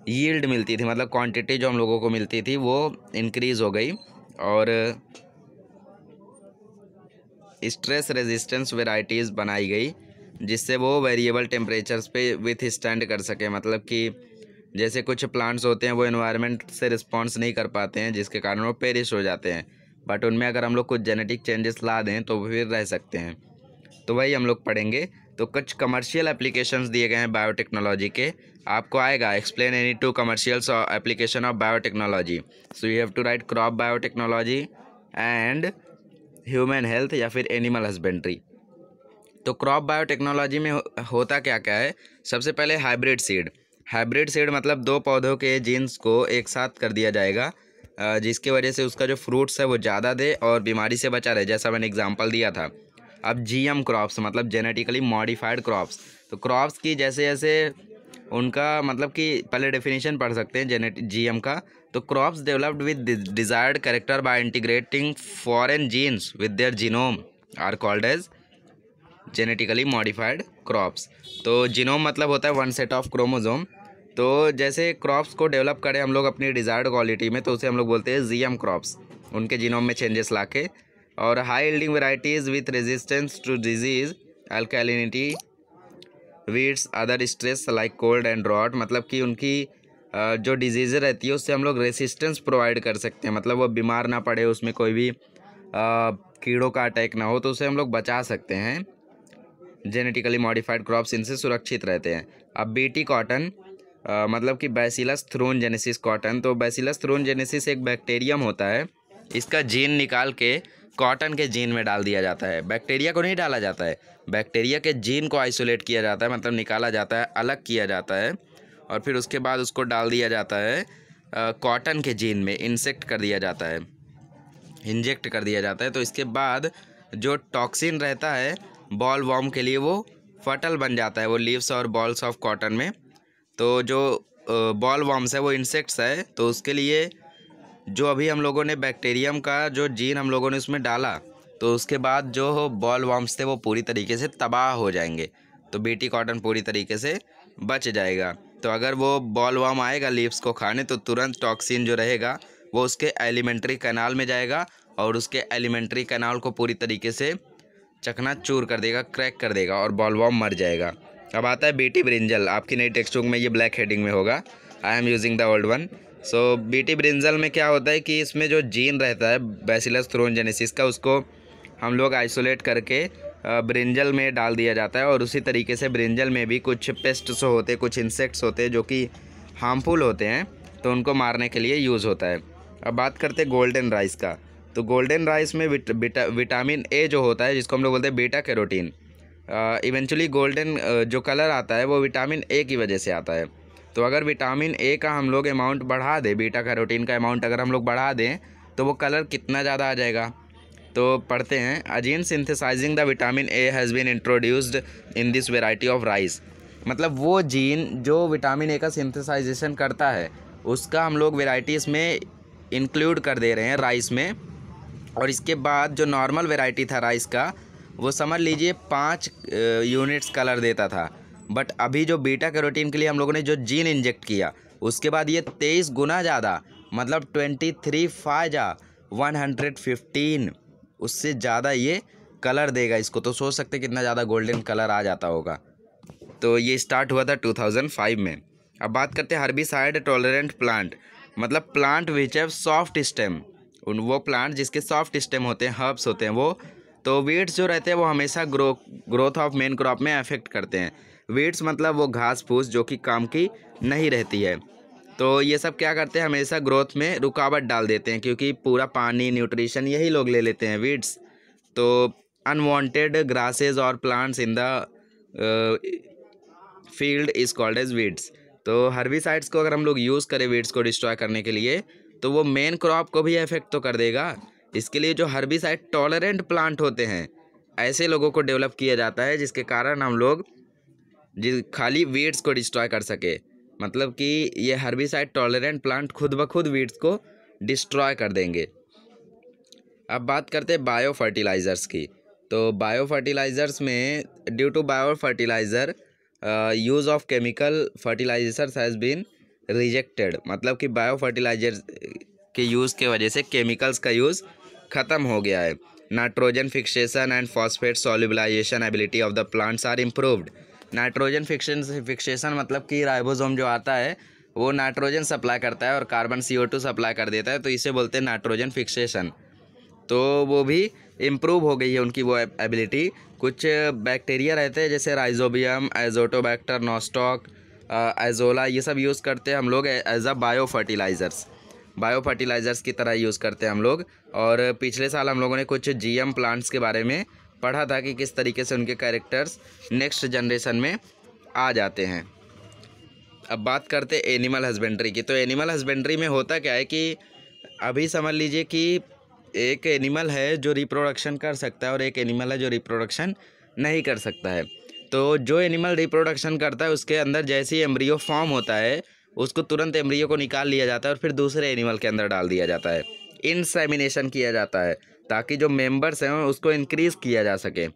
Speaker 1: यील्ड मिलती थी मतलब क्वांटिटी जो हम लोगों को मिलती थी वो इंक्रीज़ हो गई और स्ट्रेस रेजिस्टेंस वेराइटीज़ बनाई गई जिससे वो वेरिएबल टेम्परेचर्स पे विथ स्टैंड कर सके मतलब कि जैसे कुछ प्लांट्स होते हैं वो इन्वायरमेंट से रिस्पॉन्स नहीं कर पाते हैं जिसके कारण वो पेरिश हो जाते हैं बट उनमें अगर हम लोग कुछ जेनेटिक चेंजेस ला दें तो फिर रह सकते हैं तो वही हम लोग पढ़ेंगे तो कुछ कमर्शियल एप्लीकेशंस दिए गए हैं बायोटेक्नोलॉजी के आपको आएगा explain any two commercial application of biotechnology so you have to write crop biotechnology and human health या फिर एनिमल हस्बेंड्री तो क्रॉप बायोटेक्नोलॉजी में होता क्या क्या है सबसे पहले हाइब्रिड सीड हाइब्रिड सीड मतलब दो पौधों के जीन्स को एक साथ कर दिया जाएगा जिसकी वजह से उसका जो फ्रूट्स है वो ज़्यादा दे और बीमारी से बचा रहे जैसा मैंने एग्जाम्पल दिया था अब जीएम क्रॉप्स मतलब जेनेटिकली मॉडिफाइड क्रॉप्स तो क्रॉप्स की जैसे जैसे उनका मतलब कि पहले डेफिनेशन पढ़ सकते हैं जेनेट जी का तो crops developed with desired character by integrating foreign genes with their genome are called as genetically modified crops तो जिनोम मतलब होता है वन सेट ऑफ क्रोमोजोम तो जैसे क्रॉप्स को डेवलप करें हम लोग अपनी डिज़ायर्ड क्वालिटी में तो उसे हम लोग बोलते हैं जी क्रॉप्स उनके जिनोम में चेंजेस ला के और high yielding varieties with resistance to disease alkalinity weeds other stress like cold and drought मतलब कि उनकी जो डिजीज़ रहती है उससे हम लोग रेसिस्टेंस प्रोवाइड कर सकते हैं मतलब वो बीमार ना पड़े उसमें कोई भी कीड़ों का अटैक ना हो तो उसे हम लोग बचा सकते हैं जेनेटिकली मॉडिफाइड क्रॉप्स इनसे सुरक्षित रहते हैं अब बीटी कॉटन मतलब कि बैसिलस थ्रोन जेनेसिस कॉटन तो बैसिलस थ्रोन जेनेसिस एक बैक्टीरियम होता है इसका जीन निकाल के कॉटन के जीन में डाल दिया जाता है बैक्टीरिया को नहीं डाला जाता है बैक्टीरिया के जीन को आइसोलेट किया जाता है मतलब निकाला जाता है अलग किया जाता है और फिर उसके बाद उसको डाल दिया जाता है कॉटन के जीन में इंसेक्ट कर दिया जाता है इंजेक्ट कर दिया जाता है तो इसके बाद जो टॉक्सिन रहता है बॉल वॉम के लिए वो फटल बन जाता है वो लीव्स और बॉल्स ऑफ कॉटन में तो जो बॉल वॉम्स है वो इंसेक्ट्स है तो उसके लिए जो अभी हम लोगों ने बैक्टीरियम का जो जीन हम लोगों ने उसमें डाला तो उसके बाद जो बॉल वॉम्स थे वो पूरी तरीके से तबाह हो जाएंगे तो बीटी कॉटन पूरी तरीके से बच जाएगा तो अगर वो बॉल वॉम आएगा लीव्स को खाने तो तुरंत टॉक्सिन जो रहेगा वो उसके एलिमेंट्री कैनाल में जाएगा और उसके एलिमेंट्री कैनाल को पूरी तरीके से चकना चूर कर देगा क्रैक कर देगा और बॉल वॉम मर जाएगा अब आता है बीटी ब्रिंजल आपकी नई टेक्स्ट बुक में ये ब्लैक हेडिंग में होगा I am using the old one so BT brinjal में क्या होता है कि इसमें जो जीन रहता है बैसिलस जेनेसिस का उसको हम लोग आइसोलेट करके ब्रिंजल में डाल दिया जाता है और उसी तरीके से ब्रिंजल में भी कुछ पेस्ट्स होते कुछ इंसेक्ट्स होते जो कि हार्मफुल होते हैं तो उनको मारने के लिए यूज़ होता है अब बात करते हैं गोल्डन राइस का तो गोल्डन राइस में विट, विटा, विटामिन ए जो होता है जिसको हम लोग बोलते हैं बीटा कैरोटीन इवेंचुअली गोल्डन जो कलर आता है वो विटामिन ए की वजह से आता है तो अगर विटामिन ए का हम लोग अमाउंट बढ़ा दें बीटा कैरोटीन का अमाउंट अगर हम लोग बढ़ा दें तो वो कलर कितना ज़्यादा आ जाएगा तो पढ़ते हैं a gene synthesising the vitamin A has been introduced in this variety of rice मतलब वो जीन जो विटामिन ए का सिंथेसाइजेशन करता है उसका हम लोग वेराइटीज़ में इंक्लूड कर दे रहे हैं राइस में और इसके बाद जो नॉर्मल वेराइटी था राइस का वो समझ लीजिए पाँच यूनिट्स कलर देता था बट अभी जो बीटा कैरोटीन के लिए हम लोगों ने जो जीन इंजेक्ट किया उसके बाद ये तेईस गुना ज़्यादा मतलब ट्वेंटी थ्री फाइजा वन हंड्रेड फिफ्टीन उससे ज़्यादा ये कलर देगा इसको तो सोच सकते कितना ज़्यादा गोल्डन कलर आ जाता होगा तो ये स्टार्ट हुआ था फाइव में अब बात करते हैं हर्बिसाइड टॉलरेंट प्लांट मतलब plant which have soft stem उन वो प्लांट जिसके सॉफ्ट स्टेम होते हैं हर्ब्स होते हैं वो तो वीड्स जो रहते हैं वो हमेशा grow growth of main crop में अफेक्ट करते हैं वीड्स मतलब वो घास फूस जो कि काम की नहीं रहती है तो ये सब क्या करते हैं हमेशा ग्रोथ में रुकावट डाल देते हैं क्योंकि पूरा पानी न्यूट्रिशन यही लोग ले लेते हैं वीड्स तो अनवांटेड ग्रासेस और plants in the field is called as weeds तो हर्बिसाइड्स को अगर हम लोग यूज़ करें वीड्स को डिस्ट्रॉय करने के लिए तो वो मेन क्रॉप को भी इफेक्ट तो कर देगा इसके लिए जो हर्बिसाइड टॉलरेंट प्लांट होते हैं ऐसे लोगों को डेवलप किया जाता है जिसके कारण हम लोग जिस खाली वीड्स को डिस्ट्रॉय कर सके मतलब कि ये हर्बिसाइड टॉलरेंट प्लांट खुद ब खुद वीड्स को डिस्ट्रॉय कर देंगे अब बात करते हैं बायो फर्टिलाइज़र्स की तो बायो फर्टिलाइज़र्स में due to bio fertiliser use of chemical fertilisers has been rejected मतलब कि बायो फर्टिलाइजर के यूज़ के वजह से केमिकल्स का यूज़ ख़त्म हो गया है nitrogen fixation and phosphate solubilisation ability of the plants are improved nitrogen fiction fixation मतलब कि राइबोसोम जो आता है वो नाइट्रोजन सप्लाई करता है और कार्बन सी सप्लाई कर देता है तो इसे बोलते हैं नाइट्रोजन फिक्सेशन तो वो भी इम्प्रूव हो गई है उनकी वो एबिलिटी कुछ बैक्टीरिया रहते हैं जैसे राइजोबियम एजोटोबैक्टर नोस्टॉक एजोला ये सब यूज़ करते हैं हम लोग as a bio fertilisers bio fertilisers की तरह यूज़ करते हैं हम लोग और पिछले साल हम लोगों ने कुछ जीएम प्लांट्स के बारे में पढ़ा था कि किस तरीके से उनके कैरेक्टर्स नेक्स्ट जनरेशन में आ जाते हैं अब बात करते एनिमल हस्बेंड्री की तो एनिमल हस्बेंड्री में होता क्या है कि अभी समझ लीजिए कि एक एनिमल है जो रिप्रोडक्शन कर सकता है और एक एनिमल है जो रिप्रोडक्शन नहीं कर सकता है तो जो एनिमल रिप्रोडक्शन करता है उसके अंदर जैसे ही एम्ब्रियो फॉर्म होता है उसको तुरंत एम्ब्रियो को निकाल लिया जाता है और फिर दूसरे एनिमल के अंदर डाल दिया जाता है इनसेमिनेशन किया जाता है ताकि जो मेम्बर्स हैं उसको इंक्रीज़ किया जा सके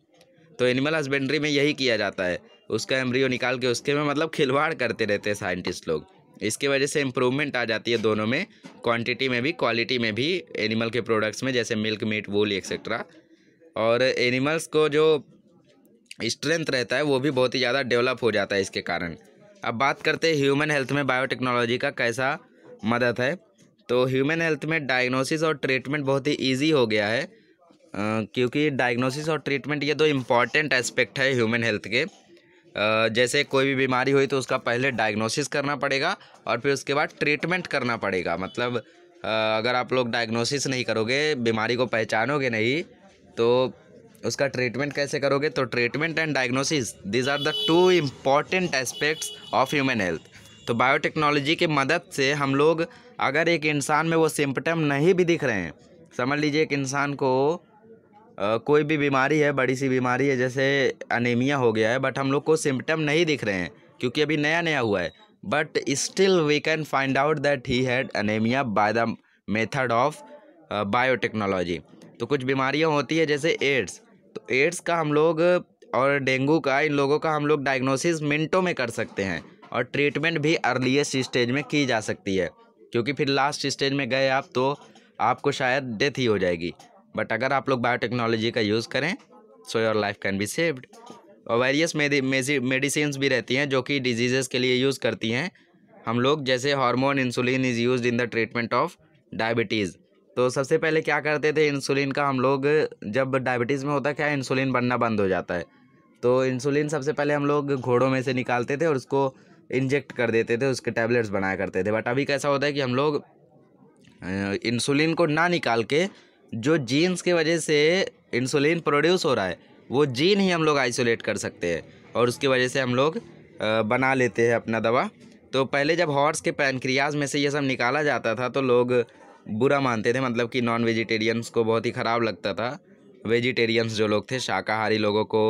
Speaker 1: तो एनिमल हस्बेंड्री में यही किया जाता है उसका एम्ब्रियो निकाल के उसके में मतलब खिलवाड़ करते रहते हैं साइंटिस्ट लोग इसके वजह से इम्प्रूवमेंट आ जाती है दोनों में क्वांटिटी में भी क्वालिटी में भी एनिमल के प्रोडक्ट्स में जैसे मिल्क मीट वूल एक्सेट्रा और एनिमल्स को जो स्ट्रेंथ रहता है वो भी बहुत ही ज़्यादा डेवलप हो जाता है इसके कारण अब बात करते हैं ह्यूमन हेल्थ में बायोटेक्नोलॉजी का कैसा मदद है तो ह्यूमन हेल्थ में डायग्नोसिस और ट्रीटमेंट बहुत ही ईजी हो गया है क्योंकि डायग्नोसिस और ट्रीटमेंट ये दो इम्पॉर्टेंट एस्पेक्ट है ह्यूमन हेल्थ के जैसे कोई भी बीमारी हुई तो उसका पहले डायग्नोसिस करना पड़ेगा और फिर उसके बाद ट्रीटमेंट करना पड़ेगा मतलब अगर आप लोग डायग्नोसिस नहीं करोगे बीमारी को पहचानोगे नहीं तो उसका ट्रीटमेंट कैसे करोगे तो treatment and diagnosis these are the two important aspects of human health तो बायोटेक्नोलॉजी की मदद से हम लोग अगर एक इंसान में वो सिम्पटम नहीं भी दिख रहे हैं समझ लीजिए एक इंसान को आ, कोई भी बीमारी है बड़ी सी बीमारी है जैसे अनिमिया हो गया है बट हम लोग को सिम्पटम नहीं दिख रहे हैं क्योंकि अभी नया नया हुआ है but still we can find out that he had anaemia by the method of biotechnology तो कुछ बीमारियां होती है जैसे एड्स तो एड्स का हम लोग और डेंगू का इन लोगों का हम लोग डायग्नोसिस मिनटों में कर सकते हैं और ट्रीटमेंट भी अर्लीस्ट स्टेज में की जा सकती है क्योंकि फिर लास्ट स्टेज में गए आप तो आपको शायद डेथ ही हो जाएगी बट अगर आप लोग बायोटेक्नोलॉजी का यूज़ करें so your life can be saved और वेरियस मेडिसिन भी रहती हैं जो कि डिजीज़ के लिए यूज़ करती हैं हम लोग जैसे hormone insulin is use in the treatment of diabetes तो सबसे पहले क्या करते थे इंसुलिन का हम लोग जब डायबिटीज़ में होता क्या इंसुलिन बनना बंद हो जाता है तो इंसुलिन सबसे पहले हम लोग घोड़ों में से निकालते थे और उसको इंजेक्ट कर देते थे उसके टैबलेट्स बनाया करते थे बट अभी कैसा होता है कि हम लोग इंसुलिन को ना निकाल के जो जीन्स के वजह से इंसुलिन प्रोड्यूस हो रहा है वो जीन ही हम लोग आइसोलेट कर सकते हैं और उसकी वजह से हम लोग बना लेते हैं अपना दवा तो पहले जब हॉर्स के पैनक्रियाज में से ये सब निकाला जाता था तो लोग बुरा मानते थे मतलब कि नॉन वेजिटेरियंस को बहुत ही ख़राब लगता था वेजिटेरियंस जो लोग थे शाकाहारी लोगों को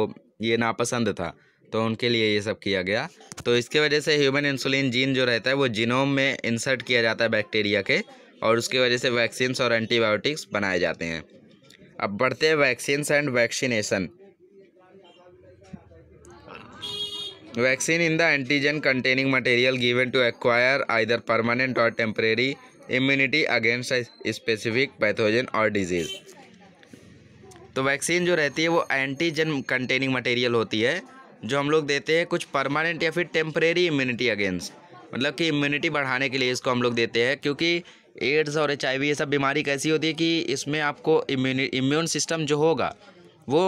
Speaker 1: ये नापसंद था तो उनके लिए ये सब किया गया तो इसके वजह से ह्यूमन इंसुलिन जीन जो रहता है वो जीनोम में इंसर्ट किया जाता है बैक्टीरिया के और उसकी वजह से वैक्सीन्स और एंटीबायोटिक्स बनाए जाते हैं अब बढ़ते हैं vaccines and vaccination vaccine in the antigen containing material given to acquire either permanent और temporary immunity against specific pathogen और डिजीज़ तो वैक्सीन जो रहती है वो एंटीजन कंटेनिंग मटेरियल होती है जो हम लोग देते हैं कुछ परमानेंट या फिर टेम्परेरी इम्यूनिटी अगेंस्ट मतलब कि इम्यूनिटी बढ़ाने के लिए इसको हम लोग देते हैं क्योंकि एड्स और एच ये सब बीमारी कैसी होती है कि इसमें आपको इम्यूनि इम्यून सिस्टम जो होगा वो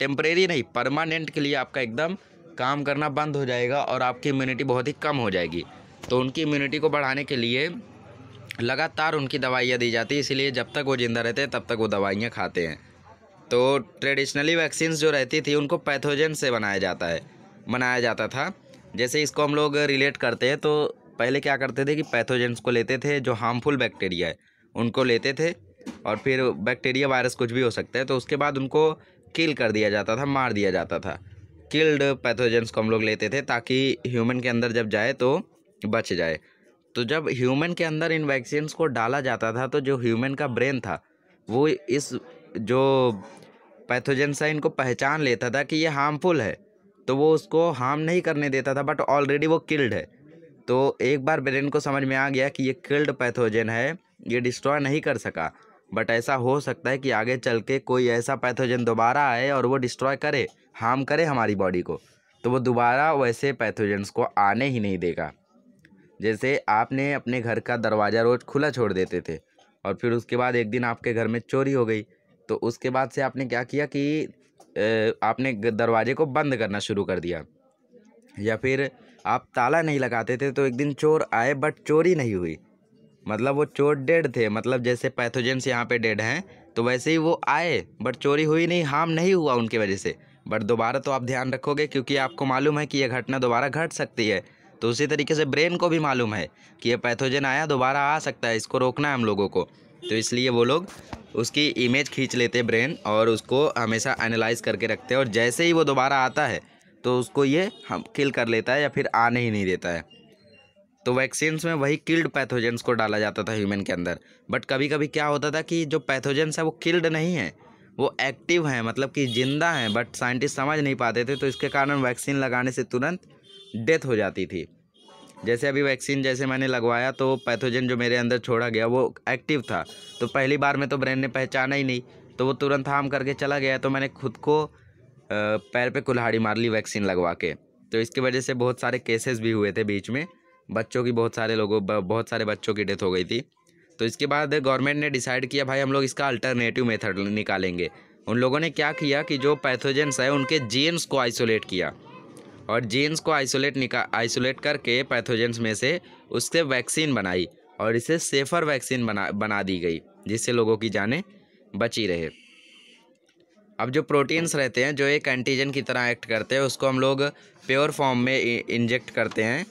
Speaker 1: टेम्परेरी नहीं परमानेंट के लिए आपका एकदम काम करना बंद हो जाएगा और आपकी इम्यूनिटी बहुत ही कम हो जाएगी तो उनकी इम्यूनिटी को बढ़ाने के लिए लगातार उनकी दवाइयाँ दी जाती हैं इसीलिए जब तक वो ज़िंदा रहते हैं तब तक वो दवाइयाँ खाते हैं तो ट्रेडिशनली वैक्सीन्स जो रहती थी उनको पैथोजन से बनाया जाता है बनाया जाता था जैसे इसको हम लोग रिलेट करते हैं तो पहले क्या करते थे कि पैथोजेंस को लेते थे जो हार्मफुल बैक्टीरिया है उनको लेते थे और फिर बैक्टीरिया वायरस कुछ भी हो सकता है तो उसके बाद उनको किल कर दिया जाता था मार दिया जाता था किल्ड पैथोजेंस को हम लोग लेते थे ताकि ह्यूमन के अंदर जब जाए तो बच जाए तो जब ह्यूमन के अंदर इन वैक्सीन्स को डाला जाता था तो जो ह्यूमन का ब्रेन था वो इस जो पैथोजेंस है इनको पहचान लेता था कि ये हार्मफुल है तो वो उसको हार्म नहीं करने देता था बट ऑलरेडी वो किल्ड है तो एक बार ब्रेन को समझ में आ गया कि ये किल्ड पैथोजन है ये डिस्ट्रॉय नहीं कर सका बट ऐसा हो सकता है कि आगे चल के कोई ऐसा पैथोजन दोबारा आए और वो डिस्ट्रॉय करे हार्म करे हमारी बॉडी को तो वो दोबारा वैसे पैथोजेंस को आने ही नहीं देगा जैसे आपने अपने घर का दरवाज़ा रोज़ खुला छोड़ देते थे और फिर उसके बाद एक दिन आपके घर में चोरी हो गई तो उसके बाद से आपने क्या किया कि आपने दरवाजे को बंद करना शुरू कर दिया या फिर आप ताला नहीं लगाते थे तो एक दिन चोर आए बट चोरी नहीं हुई मतलब वो चोर डेड थे मतलब जैसे पैथोजेंस यहाँ पे डेड हैं तो वैसे ही वो आए बट चोरी हुई नहीं हार्म नहीं हुआ उनकी वजह से बट दोबारा तो आप ध्यान रखोगे क्योंकि आपको मालूम है कि यह घटना दोबारा घट सकती है तो उसी तरीके से ब्रेन को भी मालूम है कि ये पैथोजन आया दोबारा आ सकता है इसको रोकना है हम लोगों को तो इसलिए वो लोग उसकी इमेज खींच लेते हैं ब्रेन और उसको हमेशा एनालाइज करके रखते हैं और जैसे ही वो दोबारा आता है तो उसको ये हम किल कर लेता है या फिर आने ही नहीं देता है तो वैक्सीन्स में वही किल्ड पैथोजेंस को डाला जाता था ह्यूमन के अंदर बट कभी कभी क्या होता था कि जो पैथोजेंस है वो किल्ड नहीं है वो एक्टिव हैं मतलब कि ज़िंदा हैं बट साइंटिस्ट समझ नहीं पाते थे तो इसके कारण वैक्सीन लगाने से तुरंत डेथ हो जाती थी जैसे अभी वैक्सीन जैसे मैंने लगवाया तो पैथोजन जो मेरे अंदर छोड़ा गया वो एक्टिव था तो पहली बार में तो ब्रेन ने पहचाना ही नहीं तो वो तुरंत हार्म करके चला गया तो मैंने खुद को पैर पे कुल्हाड़ी मार ली वैक्सीन लगवा के तो इसकी वजह से बहुत सारे केसेस भी हुए थे बीच में बच्चों की बहुत सारे लोगों बहुत सारे बच्चों की डेथ हो गई थी तो इसके बाद गवर्नमेंट ने डिसाइड किया भाई हम लोग इसका अल्टरनेटिव मेथड निकालेंगे उन लोगों ने क्या किया कि जो पैथोजेंस है उनके जीन्स को आइसोलेट किया और जीन्स को आइसोलेट निका आइसोलेट करके पैथोजेंस में से उससे वैक्सीन बनाई और इसे सेफर वैक्सीन बना बना दी गई जिससे लोगों की जानें बची रहे अब जो प्रोटीन्स रहते हैं जो एक एंटीजन की तरह एक्ट करते हैं उसको हम लोग प्योर फॉर्म में इंजेक्ट करते हैं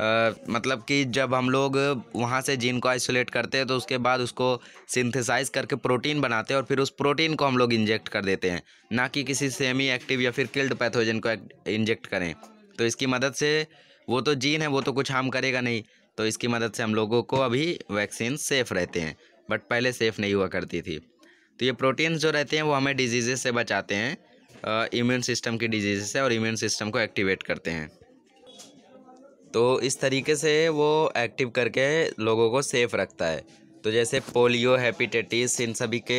Speaker 1: आ, मतलब कि जब हम लोग वहाँ से जीन को आइसोलेट करते हैं तो उसके बाद उसको सिंथेसाइज करके प्रोटीन बनाते हैं और फिर उस प्रोटीन को हम लोग इंजेक्ट कर देते हैं ना कि किसी सेमी एक्टिव या फिर किल्ड पैथोजन को इंजेक्ट करें तो इसकी मदद से वो तो जीन है वो तो कुछ हार्म करेगा नहीं तो इसकी मदद से हम लोगों को अभी वैक्सीन सेफ़ रहते हैं बट पहले सेफ़ नहीं हुआ करती थी तो ये प्रोटीन्स जो रहते हैं वो हमें डिजीज़ से बचाते हैं इम्यून सिस्टम की डिजीज़ से और इम्यून सिस्टम को एक्टिवेट करते हैं तो इस तरीके से वो एक्टिव करके लोगों को सेफ रखता है तो जैसे पोलियो हेपेटाइटिस इन सभी के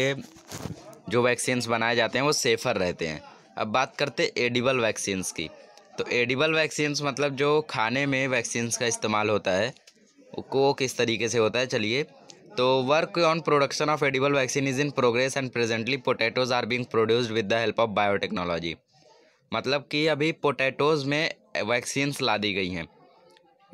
Speaker 1: जो वैक्सीन्स बनाए जाते हैं वो सेफ़र रहते हैं अब बात करते एडिबल वैक्सीन्स की तो एडिबल वैक्सीन्स मतलब जो खाने में वैक्सीन्स का इस्तेमाल होता है को किस तरीके से होता है चलिए तो work on production of edible vaccine is in progress and presently potatoes are being produced with the help of biotechnology मतलब कि अभी पोटैटोज़ में वैक्सीन्स ला दी गई हैं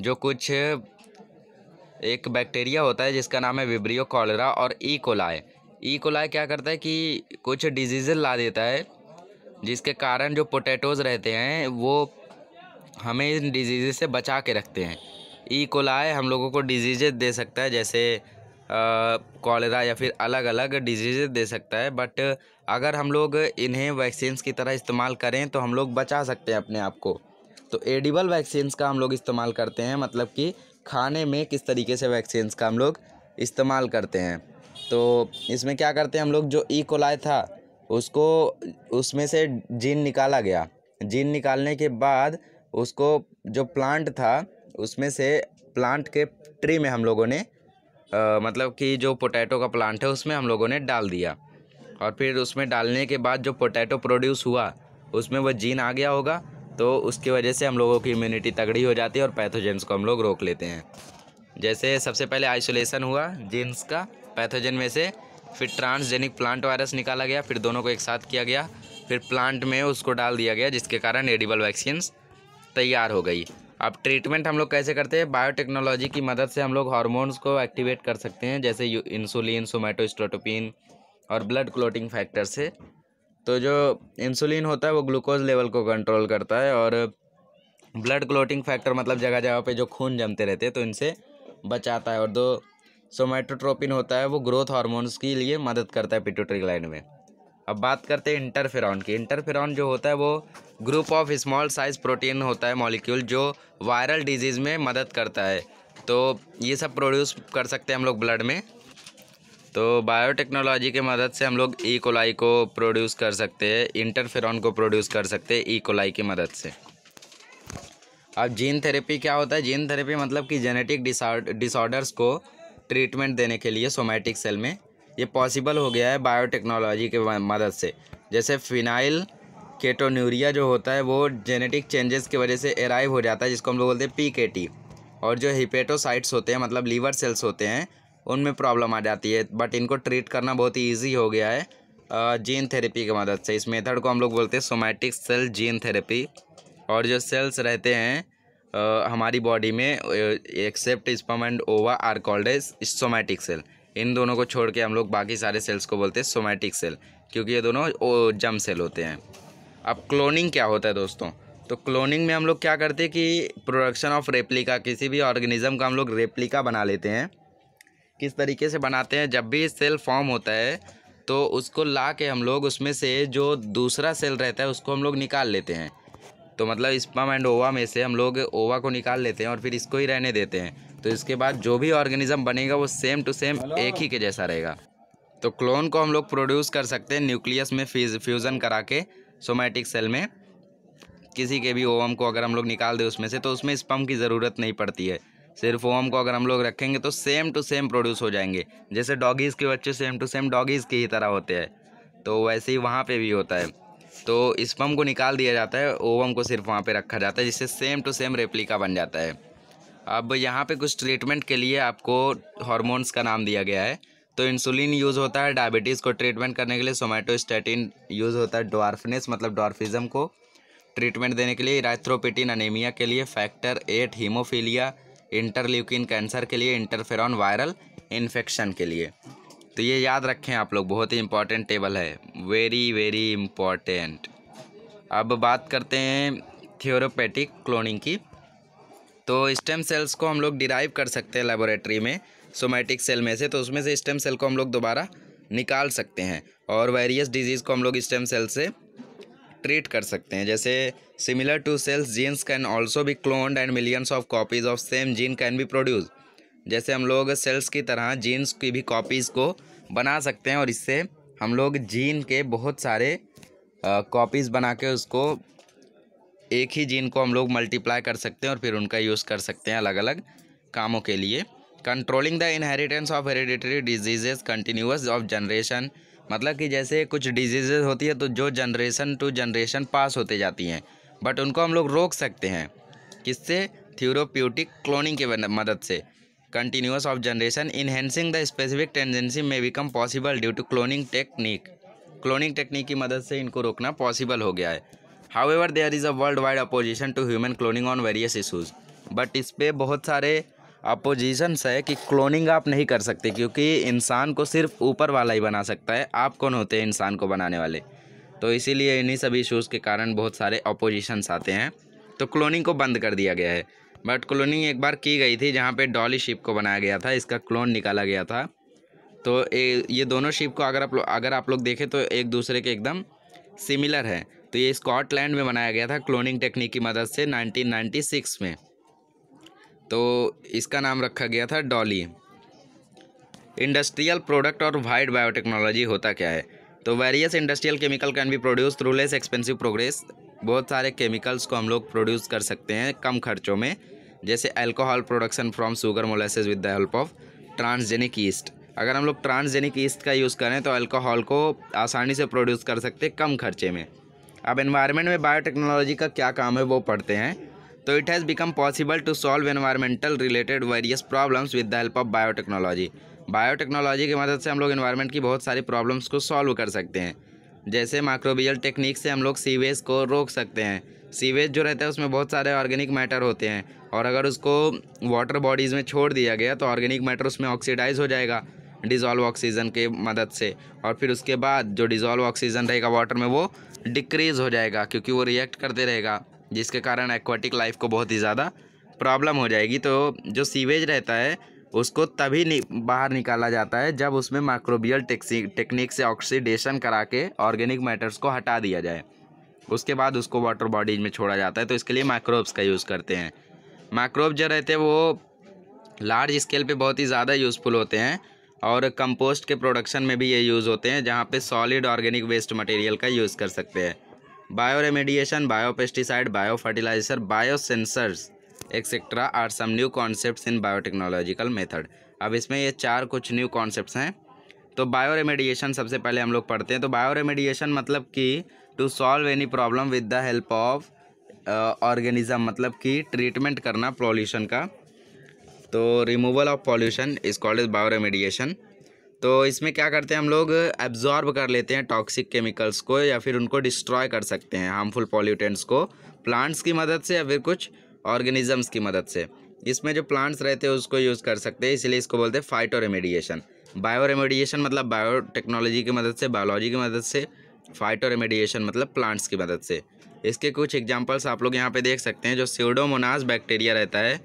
Speaker 1: जो कुछ एक बैक्टीरिया होता है जिसका नाम है विब्रियो कॉलरा और ई कोलाय ई कोलाय क्या करता है कि कुछ डिजीज़ ला देता है जिसके कारण जो पोटैटोज़ रहते हैं वो हमें इन डिजीज़ से बचा के रखते हैं ई कोलाय हम लोगों को डिजीज़ दे सकता है जैसे कॉलरा या फिर अलग अलग डिजीज़ दे सकता है बट अगर हम लोग इन्हें वैक्सीन की तरह इस्तेमाल करें तो हम लोग बचा सकते हैं अपने आप को तो एडिबल वैक्सीन्स का हम लोग इस्तेमाल करते हैं मतलब कि खाने में किस तरीके से वैक्सीन्स का हम लोग इस्तेमाल करते हैं तो इसमें क्या करते हैं हम लोग जो ई e. कोलाय था उसको उसमें से जीन निकाला गया जीन निकालने के बाद उसको जो प्लांट था उसमें से प्लांट के ट्री में हम लोगों ने आ, मतलब कि जो पोटैटो का प्लांट है उसमें हम लोगों ने डाल दिया और फिर उसमें डालने के बाद जो पोटैटो प्रोड्यूस हुआ उसमें वो जीन आ गया होगा तो उसकी वजह से हम लोगों की इम्यूनिटी तगड़ी हो जाती है और पैथोजेंस को हम लोग रोक लेते हैं जैसे सबसे पहले आइसोलेशन हुआ जीन्स का पैथोजन में से फिर ट्रांसजेनिक प्लांट वायरस निकाला गया फिर दोनों को एक साथ किया गया फिर प्लांट में उसको डाल दिया गया जिसके कारण एडिबल वैक्सीन्स तैयार हो गई अब ट्रीटमेंट हम लोग कैसे करते हैं बायोटेक्नोलॉजी की मदद से हम लोग हार्मोन्स को एक्टिवेट कर सकते हैं जैसे इंसुलिन सोमेटोस्टोटोपिन और ब्लड क्लोटिंग फैक्टर से तो जो इंसुलिन होता है वो ग्लूकोज लेवल को कंट्रोल करता है और ब्लड क्लोटिंग फैक्टर मतलब जगह जगह पे जो खून जमते रहते हैं तो इनसे बचाता है और दो सोमेटोट्रोपिन होता है वो ग्रोथ हार्मोन्स के लिए मदद करता है पिट्यूटरी ग्लैंड में अब बात करते हैं इंटरफेरॉन की इंटरफेरॉन जो होता है वो group of small size protein होता है मॉलिक्यूल जो वायरल डिजीज़ में मदद करता है तो ये सब प्रोड्यूस कर सकते हैं हम लोग ब्लड में तो बायोटेक्नोलॉजी के मदद से हम लोग ई e. कोलाई को प्रोड्यूस कर सकते हैं इंटरफेरॉन को प्रोड्यूस कर सकते हैं ई e. कोलाई की मदद से अब जीन थेरेपी क्या होता है जीन थेरेपी मतलब कि जेनेटिक डिसऑर्डर्स को ट्रीटमेंट देने के लिए सोमैटिक सेल में ये पॉसिबल हो गया है बायोटेक्नोलॉजी के मदद से जैसे फिनाइल केटोन्यूरिया जो होता है वो जेनेटिक चेंजेस की वजह से एराइव हो जाता है जिसको हम लोग बोलते हैं पी के टी और जो हिपेटोसाइट्स होते हैं मतलब लीवर सेल्स होते हैं उनमें प्रॉब्लम आ जाती है बट इनको ट्रीट करना बहुत ही ईजी हो गया है जीन थेरेपी की मदद से इस मेथड को हम लोग बोलते हैं सोमैटिक सेल जीन थेरेपी और जो सेल्स रहते हैं आ, हमारी बॉडी में except sperm and ova are called as somatic cell इन दोनों को छोड़ के हम लोग बाकी सारे सेल्स को बोलते हैं सोमैटिक सेल क्योंकि ये दोनों जम सेल होते हैं अब क्लोनिंग क्या होता है दोस्तों तो क्लोनिंग में हम लोग क्या करते हैं कि प्रोडक्शन ऑफ रेप्लिका किसी भी ऑर्गेनिज्म का हम लोग रेप्लिका बना लेते हैं किस तरीके से बनाते हैं जब भी सेल फॉर्म होता है तो उसको ला के हम लोग उसमें से जो दूसरा सेल रहता है उसको हम लोग निकाल लेते हैं तो मतलब स्पम एंड ओवा में से हम लोग ओवा को निकाल लेते हैं और फिर इसको ही रहने देते हैं तो इसके बाद जो भी ऑर्गेनिज्म बनेगा वो सेम टू सेम एक ही के जैसा रहेगा तो क्लोन को हम लोग प्रोड्यूस कर सकते हैं न्यूक्लियस में फ्यूज़न करा के सोमैटिक सेल में किसी के भी ओवम को अगर हम लोग निकाल दें उसमें से तो उसमें स्पम की ज़रूरत नहीं पड़ती है सिर्फ ओम को अगर हम लोग रखेंगे तो सेम टू सेम प्रोड्यूस हो जाएंगे जैसे डॉगीज़ के बच्चे सेम टू सेम डॉगीज़ की ही तरह होते हैं तो वैसे ही वहाँ पे भी होता है तो स्पम को निकाल दिया जाता है ओवम को सिर्फ वहाँ पे रखा जाता है जिससे सेम टू सेम रेप्लिका बन जाता है अब यहाँ पे कुछ ट्रीटमेंट के लिए आपको हार्मोन्स का नाम दिया गया है तो इंसुलिन यूज़ होता है डायबिटीज़ को ट्रीटमेंट करने के लिए सोमेटोस्टेटिन यूज़ होता है डॉर्फनेस मतलब डॉर्फिज़म को ट्रीटमेंट देने के लिए इराथ्रोपिटिन अनेमिया के लिए factor eight haemophilia interleukin cancer के लिए इंटरफेरॉन वायरल इन्फेक्शन के लिए तो ये याद रखें आप लोग बहुत ही इम्पॉर्टेंट टेबल है वेरी वेरी इम्पॉर्टेंट अब बात करते हैं थियोरोपैटिक क्लोनिंग की तो स्टेम सेल्स को हम लोग डिराइव कर सकते हैं लेबोरेटरी में सोमेटिक सेल में से तो उसमें से स्टेम सेल को हम लोग दोबारा निकाल सकते हैं और वेरियस डिजीज़ को हम लोग स्टेम सेल से ट्रीट कर सकते हैं जैसे similar to cells genes can also भी cloned and millions of copies of same gene can भी प्रोड्यूस जैसे हम लोग सेल्स की तरह जीन्स की भी कॉपीज़ को बना सकते हैं और इससे हम लोग जीन के बहुत सारे कॉपीज़ बना के उसको एक ही जीन को हम लोग मल्टीप्लाई कर सकते हैं और फिर उनका यूज़ कर सकते हैं अलग अलग कामों के लिए controlling the inheritance of hereditary diseases continuous of generation मतलब कि जैसे कुछ डिजीज़ होती है तो जो जनरेशन टू जनरेशन पास होते जाती हैं बट उनको हम लोग रोक सकते हैं किससे थ्यूरोप्यूटिक क्लोनिंग के मदद से continuous of generation enhancing the specific tendency में become possible due to cloning technique cloning technique की मदद से इनको रोकना पॉसिबल हो गया है however there is a world wide opposition to human cloning on various issues but इस पर बहुत सारे अपोजिशंस है कि क्लोनिंग आप नहीं कर सकते क्योंकि इंसान को सिर्फ ऊपर वाला ही बना सकता है आप कौन होते हैं इंसान को बनाने वाले तो इसीलिए इन्हीं सभी इशूज़ के कारण बहुत सारे अपोजिशंस आते हैं तो क्लोनिंग को बंद कर दिया गया है बट क्लोनिंग एक बार की गई थी जहाँ पे डॉली शिप को बनाया गया था इसका क्लोन निकाला गया था तो ए, ये दोनों शिप को अगर आप अगर आप लोग देखें तो एक दूसरे के एकदम सिमिलर है तो ये स्कॉटलैंड में बनाया गया था क्लोनिंग टेक्निक की मदद से 1996 में तो इसका नाम रखा गया था डॉली इंडस्ट्रियल प्रोडक्ट और वाइड बायोटेक्नोलॉजी होता क्या है तो various industrial chemical can be produce through less expensive progress बहुत सारे केमिकल्स को हम लोग प्रोड्यूस कर सकते हैं कम खर्चों में जैसे alcohol production from sugar molasses with the help of transgenic yeast अगर हम लोग ट्रांसजेनिक ईस्ट का यूज़ करें तो अल्कोहल को आसानी से प्रोड्यूस कर सकते हैं कम खर्चे में अब इन्वायरमेंट में बायोटेक्नोलॉजी का क्या काम है वो पढ़ते हैं तो it has become possible to solve environmental related various problems with the help of biotechnology biotechnology की मदद से हम लोग इन्वायरमेंट की बहुत सारी प्रॉब्लम्स को सॉल्व कर सकते हैं जैसे माइक्रोबियल टेक्निक से हम लोग सीवेज को रोक सकते हैं सीवेज जो रहता है उसमें बहुत सारे ऑर्गेनिक मैटर होते हैं और अगर उसको वाटर बॉडीज़ में छोड़ दिया गया तो ऑर्गेनिक मैटर उसमें ऑक्सीडाइज हो जाएगा डिज़ोल्व ऑक्सीजन के मदद से और फिर उसके बाद जो डिज़ोल्व ऑक्सीजन रहेगा वाटर में वो डिक्रीज़ हो जाएगा क्योंकि वो रिएक्ट करते रहेगा जिसके कारण एक्वाटिक लाइफ को बहुत ही ज़्यादा प्रॉब्लम हो जाएगी तो जो सीवेज रहता है उसको तभी नि, बाहर निकाला जाता है जब उसमें माइक्रोबियल टेक्निक से ऑक्सीडेशन करा के ऑर्गेनिक मैटर्स को हटा दिया जाए उसके बाद उसको वाटर बॉडीज में छोड़ा जाता है तो इसके लिए माइक्रोब्स का यूज़ करते हैं माइक्रोब जो रहते हैं वो लार्ज स्केल पे बहुत ही ज़्यादा यूज़फुल होते हैं और कंपोस्ट के प्रोडक्शन में भी ये यूज़ होते हैं जहाँ पे सॉलिड ऑर्गेनिक वेस्ट मटेरियल का यूज़ कर सकते हैं bio remediation bio pesticide bio fertiliser bio sensors etcetera are some new concept in biotechnological method अब इसमें ये चार कुछ न्यू कॉन्सेप्ट हैं तो बायो रेमेडिएशन सबसे पहले हम लोग पढ़ते हैं तो बायो रेमेडिएशन मतलब कि to solve any problem with the help of organism मतलब कि ट्रीटमेंट करना पॉल्यूशन का तो removal of pollution is called is bio remediation तो इसमें क्या करते हैं हम लोग एब्जॉर्ब कर लेते हैं टॉक्सिक केमिकल्स को या फिर उनको डिस्ट्रॉय कर सकते हैं हार्मफुल पॉल्यूटेंट्स को प्लांट्स की मदद से या फिर कुछ ऑर्गेनिजम्स की मदद से इसमें जो प्लांट्स रहते हैं उसको यूज़ कर सकते हैं इसलिए इसको बोलते हैं फाइटो रेमेडिएशन बायो रेमेडिएशन मतलब बायो टेक्नोलॉजी की मदद से बायोलॉजी की मदद से फाइटो रेमेडिएशन मतलब प्लांट्स की मदद से इसके कुछ एग्जाम्पल्स आप लोग यहाँ पे देख सकते हैं जो सीडोमोनास बैक्टीरिया रहता है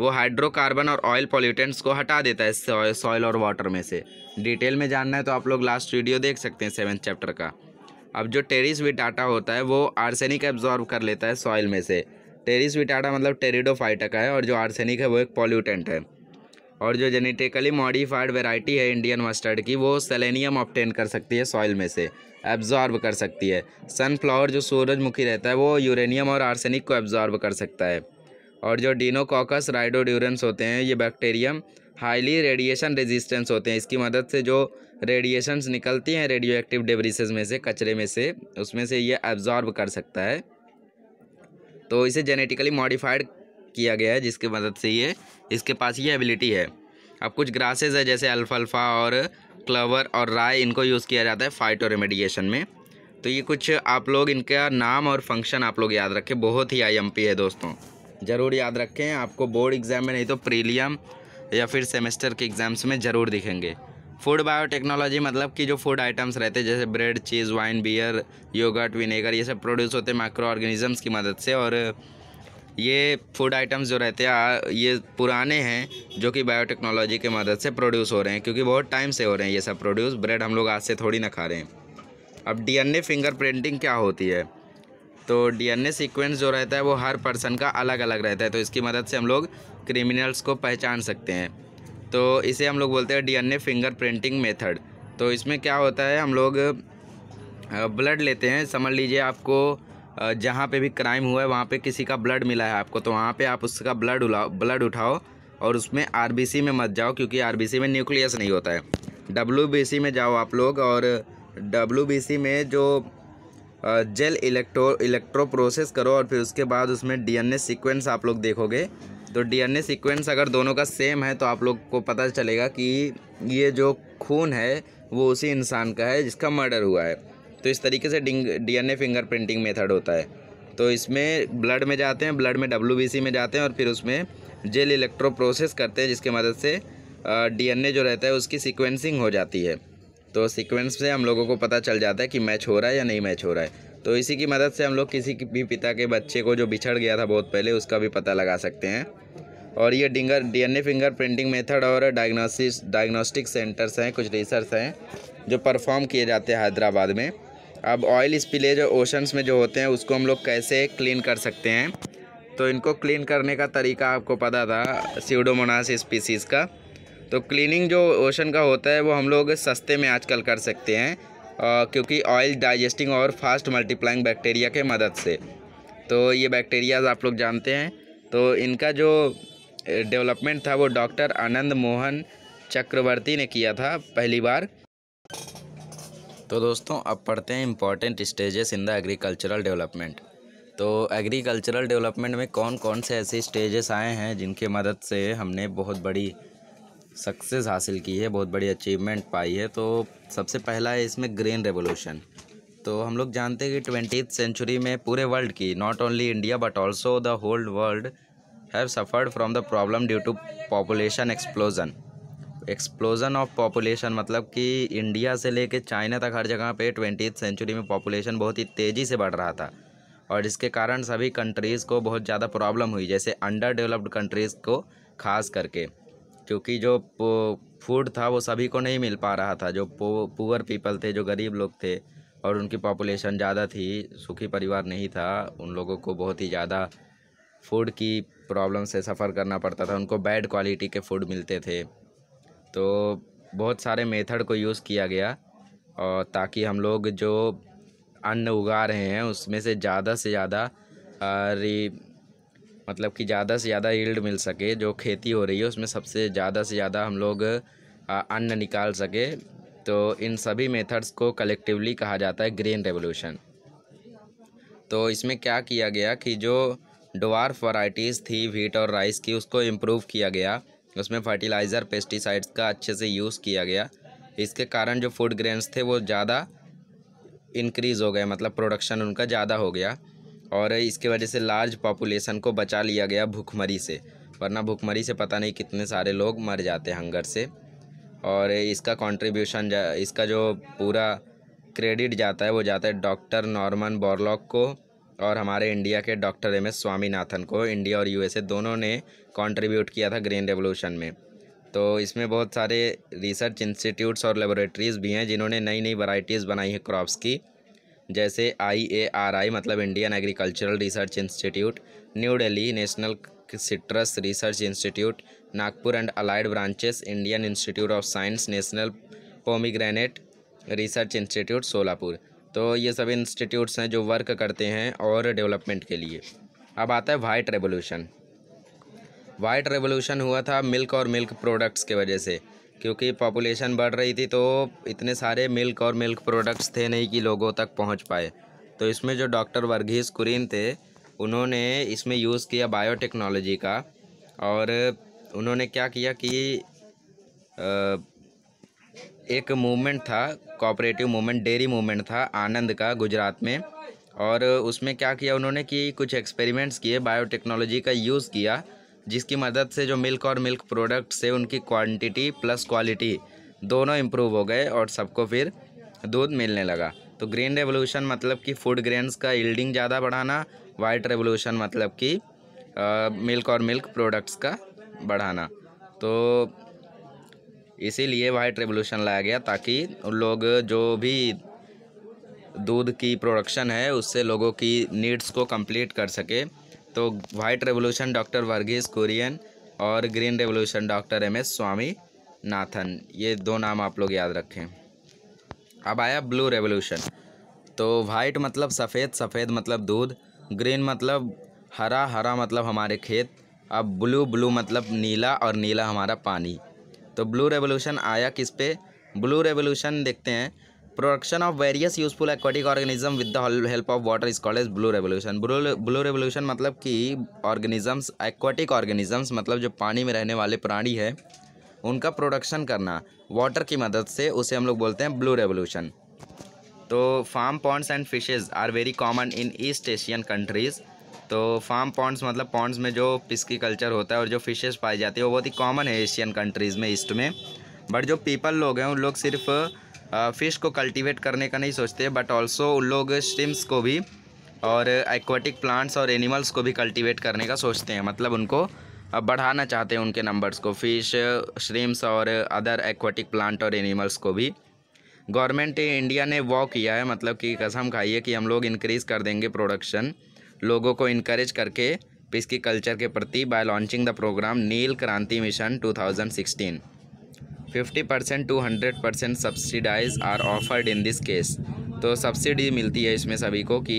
Speaker 1: वो हाइड्रोकार्बन और ऑयल पॉल्यूटेंट्स को हटा देता है सॉयल और वाटर में से डिटेल में जानना है तो आप लोग लास्ट वीडियो देख सकते हैं सेवन चैप्टर का अब जो टेरिस विटाटा होता है वो आर्सेनिक एब्जॉर्व कर लेता है सॉइल में से टेरिस विटाटा मतलब टेरिडोफाइटा का है और जो आर्सेनिक है वो एक पॉल्यूटेंट है और जो जेनेटिकली मॉडिफाइड वेराइटी है इंडियन मस्टर्ड की वो सेलेनियम ऑप्टेन कर सकती है सॉइल में से एब्जॉर्ब कर सकती है सनफ्लावर जो सूरजमुखी रहता है वो यूरेनियम और आर्सेनिक को एब्जॉर्ब कर सकता है और जो डिनोकॉकस राइडोड्यूरेंस होते हैं ये बैक्टीरियम हाईली रेडिएशन रेजिस्टेंस होते हैं इसकी मदद से जो रेडिएशंस निकलती हैं रेडियो एक्टिव डेब्रिसेज में से कचरे में से उसमें से ये एब्जॉर्ब कर सकता है तो इसे जेनेटिकली मॉडिफाइड किया गया है जिसकी मदद से ये इसके पास ये एबिलिटी है अब कुछ ग्रासेज है जैसे अल्फल्फा और क्लवर और राय इनको यूज़ किया जाता है फाइटो रेमेडिएशन में तो ये कुछ आप लोग इनका नाम और फंक्शन आप लोग याद रखें बहुत ही आई है दोस्तों ज़रूर याद रखें आपको बोर्ड एग्ज़ाम में नहीं तो प्रीलियम या फिर सेमेस्टर के एग्ज़ाम्स में ज़रूर दिखेंगे फूड बायोटेक्नोलॉजी मतलब कि जो फूड आइटम्स रहते हैं जैसे bread cheese wine beer yoghurt vinegar ये सब प्रोड्यूस होते हैं माइक्रो ऑर्गेनिज़म्स की मदद से और ये फूड आइटम्स जो रहते हैं ये पुराने हैं जो कि बायोटेक्नोलॉजी की मदद से प्रोड्यूस हो रहे हैं क्योंकि बहुत टाइम से हो रहे हैं ये सब प्रोड्यूस ब्रेड हम लोग आज से थोड़ी ना खा रहे हैं अब डीएनए प्रिंटिंग क्या होती है तो डीएनए सीक्वेंस जो रहता है वो हर पर्सन का अलग अलग रहता है तो इसकी मदद से हम लोग क्रिमिनल्स को पहचान सकते हैं तो इसे हम लोग बोलते हैं डीएनए फिंगर प्रिंटिंग मेथड तो इसमें क्या होता है हम लोग ब्लड लेते हैं समझ लीजिए आपको जहाँ पे भी क्राइम हुआ है वहाँ पे किसी का ब्लड मिला है आपको तो वहाँ पे आप उसका ब्लड उलाओ ब्लड उठाओ और उसमें आर में मत जाओ क्योंकि आर में न्यूक्लियस नहीं होता है डब्ल्यू में जाओ आप लोग और डब्ल्यू में जो जेल इलेक्ट्रो इलेक्ट्रो प्रोसेस करो और फिर उसके बाद उसमें डीएनए सीक्वेंस आप लोग देखोगे तो डीएनए सीक्वेंस अगर दोनों का सेम है तो आप लोग को पता चलेगा कि ये जो खून है वो उसी इंसान का है जिसका मर्डर हुआ है तो इस तरीके से डीएनए फिंगरप्रिंटिंग मेथड होता है तो इसमें ब्लड में जाते हैं ब्लड में डब्ल्यू में जाते हैं और फिर उसमें जेल इलेक्ट्रो प्रोसेस करते हैं जिसके मदद से डी जो रहता है उसकी सिक्वेंसिंग हो जाती है तो सीक्वेंस से हम लोगों को पता चल जाता है कि मैच हो रहा है या नहीं मैच हो रहा है तो इसी की मदद से हम लोग किसी भी पिता के बच्चे को जो बिछड़ गया था बहुत पहले उसका भी पता लगा सकते हैं और ये डिंगर डीएनए फिंगर प्रिंटिंग मेथड और डायग्नोसिस डायग्नोस्टिक सेंटर्स हैं कुछ रिसर्च हैं जो परफॉर्म किए जाते हैं हैदराबाद में अब ऑयल स्पिलेज और ओशंस में जो होते हैं उसको हम लोग कैसे क्लीन कर सकते हैं तो इनको क्लीन करने का तरीका आपको पता था सीडोमोनास स्पीसीज़ का तो क्लीनिंग जो ओशन का होता है वो हम लोग सस्ते में आजकल कर सकते हैं आ, क्योंकि ऑयल डाइजेस्टिंग और फास्ट मल्टीप्लाइंग बैक्टीरिया के मदद से तो ये बैक्टीरियाज आप लोग जानते हैं तो इनका जो डेवलपमेंट था वो डॉक्टर आनंद मोहन चक्रवर्ती ने किया था पहली बार तो दोस्तों अब पढ़ते हैं important stages in the agricultural development तो एग्रीकल्चरल डेवलपमेंट में कौन कौन से ऐसे स्टेजेस आए हैं जिनके मदद से हमने बहुत बड़ी सक्सेस हासिल की है बहुत बड़ी अचीवमेंट पाई है तो सबसे पहला है इसमें ग्रीन रेवोल्यूशन तो हम लोग जानते हैं कि ट्वेंटी सेंचुरी में पूरे वर्ल्ड की not only India but also the whole world have suffered from the problem due to population explosion explosion of population मतलब कि इंडिया से लेके चाइना तक हर जगह पे ट्वेंटी सेंचुरी में पॉपुलेशन बहुत ही तेज़ी से बढ़ रहा था और इसके कारण सभी कंट्रीज़ को बहुत ज़्यादा प्रॉब्लम हुई जैसे अंडर डेवलप्ड कंट्रीज़ को खास करके क्योंकि जो फूड था वो सभी को नहीं मिल पा रहा था जो पुअर पीपल थे जो गरीब लोग थे और उनकी पॉपुलेशन ज़्यादा थी सुखी परिवार नहीं था उन लोगों को बहुत ही ज़्यादा फूड की प्रॉब्लम से सफ़र करना पड़ता था उनको बैड क्वालिटी के फूड मिलते थे तो बहुत सारे मेथड को यूज़ किया गया और ताकि हम लोग जो अन्न उगा रहे हैं उसमें से ज़्यादा से ज़्यादा मतलब कि ज़्यादा से ज़्यादा यील्ड मिल सके जो खेती हो रही है उसमें सबसे ज़्यादा से ज़्यादा हम लोग अन्न निकाल सके तो इन सभी मेथड्स को कलेक्टिवली कहा जाता है ग्रीन रेवोल्यूशन तो इसमें क्या किया गया कि जो डोवार वराइटीज़ थी व्हीट और राइस की उसको इम्प्रूव किया गया उसमें फर्टिलाइज़र पेस्टिसाइड्स का अच्छे से यूज़ किया गया इसके कारण जो फूड ग्रेन्स थे वो ज़्यादा इंक्रीज़ हो गए मतलब प्रोडक्शन उनका ज़्यादा हो गया और इसके वजह से लार्ज पॉपुलेशन को बचा लिया गया भूखमरी से वरना भूखमरी से पता नहीं कितने सारे लोग मर जाते हंगर से और इसका कंट्रीब्यूशन इसका जो पूरा क्रेडिट जाता है वो जाता है डॉक्टर नॉर्मन बॉर्लॉक को और हमारे इंडिया के डॉक्टर एम एस स्वामीनाथन को इंडिया और यूएसए दोनों ने कंट्रीब्यूट किया था ग्रीन रेवोल्यूशन में तो इसमें बहुत सारे रिसर्च इंस्टीट्यूट्स और लेबोरेटरीज़ भी हैं जिन्होंने नई नई वैरायटीज़ बनाई हैं क्रॉप्स की जैसे आई मतलब Indian agricultural research institute new Delhi national citrus research institute Nagpur and allied branches Indian institute of science national pomegranate research institute Solapur तो ये सब इंस्टीट्यूट्स हैं जो वर्क करते हैं और डेवलपमेंट के लिए अब आता है वाइट रेवोल्यूशन वाइट रेवोल्यूशन हुआ था मिल्क और मिल्क प्रोडक्ट्स के वजह से क्योंकि पॉपुलेशन बढ़ रही थी तो इतने सारे मिल्क और मिल्क प्रोडक्ट्स थे नहीं कि लोगों तक पहुंच पाए तो इसमें जो डॉक्टर वर्गीज़ कुरीन थे उन्होंने इसमें यूज़ किया बायोटेक्नोलॉजी का और उन्होंने क्या किया कि एक मूवमेंट था कोऑपरेटिव मूवमेंट डेरी मूवमेंट था आनंद का गुजरात में और उसमें क्या किया उन्होंने कि कुछ एक्सपेरिमेंट्स किए बायोटेक्नोलॉजी का यूज़ किया जिसकी मदद से जो मिल्क और मिल्क प्रोडक्ट्स है उनकी क्वांटिटी प्लस क्वालिटी दोनों इम्प्रूव हो गए और सबको फिर दूध मिलने लगा तो ग्रीन रेवोल्यूशन मतलब कि फूड ग्रेन्स का यल्डिंग ज़्यादा बढ़ाना वाइट रेवोल्यूशन मतलब कि मिल्क और मिल्क प्रोडक्ट्स का बढ़ाना तो इसीलिए वाइट रेवोल्यूशन लाया गया ताकि लोग जो भी दूध की प्रोडक्शन है उससे लोगों की नीड्स को कंप्लीट कर सके तो white revolution doctor Verghese Kurien और green revolution doctor M S Swaminathan ये दो नाम आप लोग याद रखें अब आया ब्लू रेवोल्यूशन तो वाइट मतलब सफ़ेद सफ़ेद मतलब दूध ग्रीन मतलब हरा हरा मतलब हमारे खेत अब ब्लू ब्लू मतलब नीला और नीला हमारा पानी तो ब्लू रेवोल्यूशन आया किस पे ब्लू रेवोल्यूशन देखते हैं production of various useful aquatic organism with the help of water is called as blue revolution blue blue revolution मतलब कि ऑर्गेनिजम्स एक्वाटिक ऑर्गेनिजम्स मतलब जो पानी में रहने वाले प्राणी है उनका प्रोडक्शन करना वाटर की मदद से उसे हम लोग बोलते हैं ब्लू रेवोल्यूशन तो farm ponds and fishes are very common in east Asian countries तो फार्म पॉन्ड्स मतलब पॉन्ड्स में जो पिस्की कल्चर होता है और जो फिशेज पाई जाती है वो बहुत ही कॉमन है एशियन कंट्रीज़ में ईस्ट में बट जो पीपल लोग हैं उन लोग सिर्फ़ फ़िश को कल्टीवेट करने का नहीं सोचते बट ऑल्सो उन लोग स्टिम्स को भी और एक्वाटिक प्लांट्स और एनिमल्स को भी कल्टीवेट करने का सोचते हैं मतलब उनको बढ़ाना चाहते हैं उनके नंबर्स को फ़िश श्रिम्स और अदर एक्वाटिक प्लांट और एनिमल्स को भी गवर्नमेंट इंडिया ने वॉ किया है मतलब कि कसम खाई है कि हम लोग इनक्रीज़ कर देंगे प्रोडक्शन लोगों को इनक्रेज करके पिस्की कल्चर के प्रति by launching the programme Neel Kranti mission 2016 fifty percent to hundred percent subsidise are offered in this case तो सब्सिडी मिलती है इसमें सभी को कि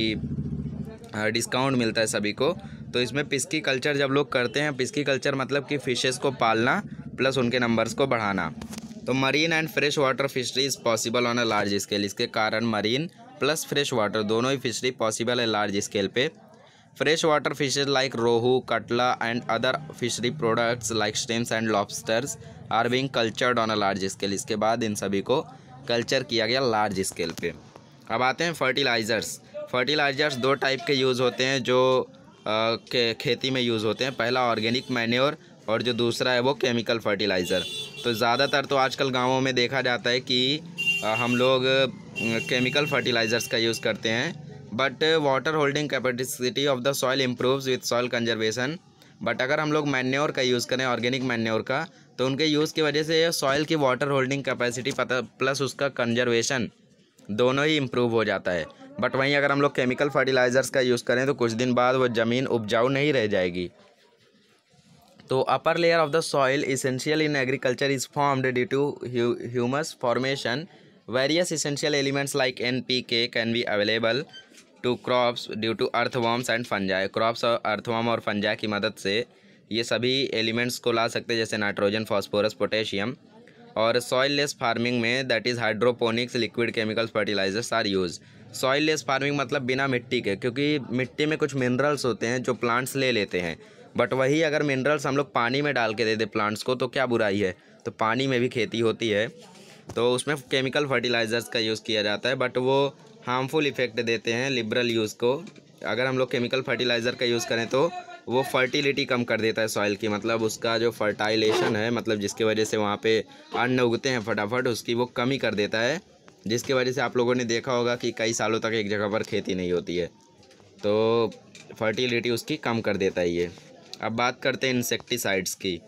Speaker 1: डिस्काउंट हाँ, मिलता है सभी को तो इसमें पिस्की कल्चर जब लोग करते हैं पिस्की कल्चर मतलब कि फ़िशेस को पालना प्लस उनके नंबर्स को बढ़ाना तो marine and fresh water fishery is possible on a large scale इसके कारण मरीन प्लस फ्रेश वाटर दोनों ही फिशरी पॉसिबल है लार्ज स्केल पे fresh water fishes like rohu catla and other fishery products like stems and lobsters are being cultured on a large scale इसके बाद इन सभी को कल्चर किया गया लार्ज स्केल पे अब आते हैं फर्टिलाइज़र्स फर्टिलाइज़र्स दो टाइप के यूज़ होते हैं जो आ, के, खेती में यूज़ होते हैं पहला ऑर्गेनिक मैन्योर और जो दूसरा है वो केमिकल फर्टिलाइज़र तो ज़्यादातर तो आजकल गाँवों में देखा जाता है कि आ, uh, हम लोग केमिकल uh, फर्टिलाइज़र्स का यूज़ करते हैं but water holding capacity of the soil improves with soil conservation but अगर हम लोग मैन्योर का यूज़ करें ऑर्गेनिक मैन्योर का तो उनके यूज़ की वजह से सॉइल की वाटर होल्डिंग कैपेसिटी पता प्लस उसका कंजर्वेशन दोनों ही इम्प्रूव हो जाता है बट वहीं अगर हम लोग केमिकल फर्टिलाइज़र्स का यूज़ करें तो कुछ दिन बाद वो ज़मीन उपजाऊ नहीं रह जाएगी तो upper layer of the soil essential in agriculture is formed due to humus formation elements like N P K can be available to crops due to earthworms and fungi crops और अर्थवॉर्म और fungi की मदद से ये सभी elements को ला सकते हैं जैसे नाइट्रोजन फॉस्फोरस पोटेशियम और सॉइल लेस फार्मिंग में that is hydroponics liquid chemical fertilisers are use soil less farming मतलब बिना मिट्टी के क्योंकि मिट्टी में कुछ मिनरल्स होते हैं जो प्लांट्स ले लेते हैं बट वही अगर मिनरल्स हम लोग पानी में डाल के दे दें प्लांट्स को तो क्या बुराई है तो पानी में भी खेती होती है तो उसमें केमिकल फर्टिलाइज़र्स का यूज़ किया जाता है बट वो हार्मफुल इफ़ेक्ट देते हैं लिबरल यूज़ को अगर हम लोग केमिकल फर्टिलाइज़र का यूज़ करें तो वो फर्टिलिटी कम कर देता है सॉइल की मतलब उसका जो फर्टाइलेशन है मतलब जिसकी वजह से वहाँ पे अन्न उगते हैं फटाफट उसकी वो कमी कर देता है जिसकी वजह से आप लोगों ने देखा होगा कि कई सालों तक एक जगह पर खेती नहीं होती है तो फर्टिलिटी उसकी कम कर देता है ये अब बात करते हैं इंसेक्टिसाइड्स की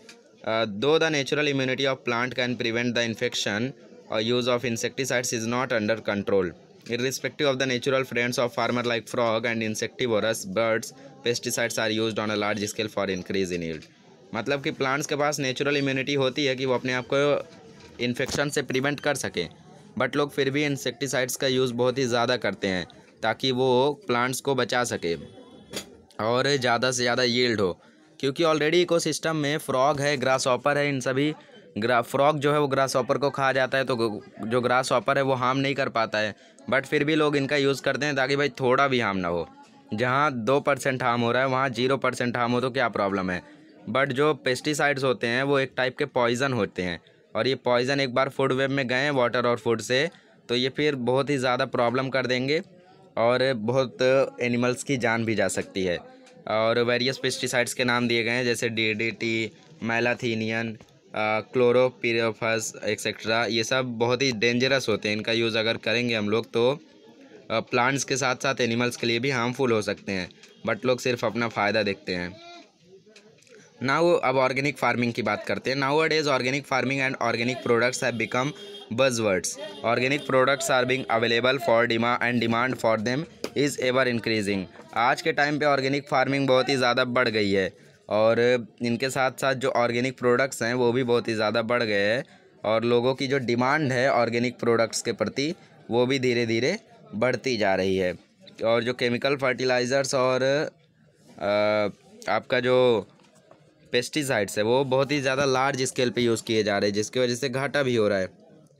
Speaker 1: दो the natural immunity of plant can prevent the infection और use of insecticides is not under control Irrespective of the natural friends of farmer like frog and insectivorous birds, pesticides are used on a large scale for increase in yield. मतलब कि plants के पास natural immunity होती है कि वो अपने आप को इन्फेक्शन से प्रिवेंट कर सकें बट लोग फिर भी इंसेक्टिसाइड्स का यूज़ बहुत ही ज़्यादा करते हैं ताकि वो प्लांट्स को बचा सके और ज़्यादा से ज़्यादा यील्ड हो क्योंकि ऑलरेडी इकोसिस्टम में फ्रॉग है ग्रास ऑपर है इन सभी ग्रा फ्रॉक जो है वो ग्रास ऑपर को खा जाता है तो जो ग्रास ऑपर है वो हार्म नहीं कर पाता है बट फिर भी लोग इनका यूज़ करते हैं ताकि भाई थोड़ा भी हार्म ना हो जहाँ दो परसेंट हार्म हो रहा है वहाँ जीरो परसेंट हार्म हो तो क्या प्रॉब्लम है बट जो पेस्टिसाइड्स होते हैं वो एक टाइप के पॉइज़न होते हैं और ये पॉइज़न एक बार फूड वेब में गए वाटर और फूड से तो ये फिर बहुत ही ज़्यादा प्रॉब्लम कर देंगे और बहुत एनिमल्स की जान भी जा सकती है और वेरियस पेस्टिसाइड्स के नाम दिए गए हैं जैसे D D T malathion chlorpyrifos etcetera ये सब बहुत ही डेंजरस होते हैं इनका यूज़ अगर करेंगे हम लोग तो प्लांट्स के साथ साथ एनिमल्स के लिए भी हार्मफुल हो सकते हैं बट लोग सिर्फ अपना फ़ायदा देखते हैं वो अब ऑर्गेनिक फार्मिंग की बात करते हैं now word is organic farming and organic products have become words organic products are being available for dema and demand for them is ever increasing आज के टाइम पे ऑर्गेनिक फार्मिंग बहुत ही ज़्यादा बढ़ गई है और इनके साथ साथ जो ऑर्गेनिक प्रोडक्ट्स हैं वो भी बहुत ही ज़्यादा बढ़ गए हैं और लोगों की जो डिमांड है ऑर्गेनिक प्रोडक्ट्स के प्रति वो भी धीरे धीरे बढ़ती जा रही है और जो केमिकल फर्टिलाइज़र्स और आपका जो पेस्टिसाइड्स है वो बहुत ही ज़्यादा लार्ज स्केल पे यूज़ किए जा रहे हैं जिसकी वजह से घाटा भी हो रहा है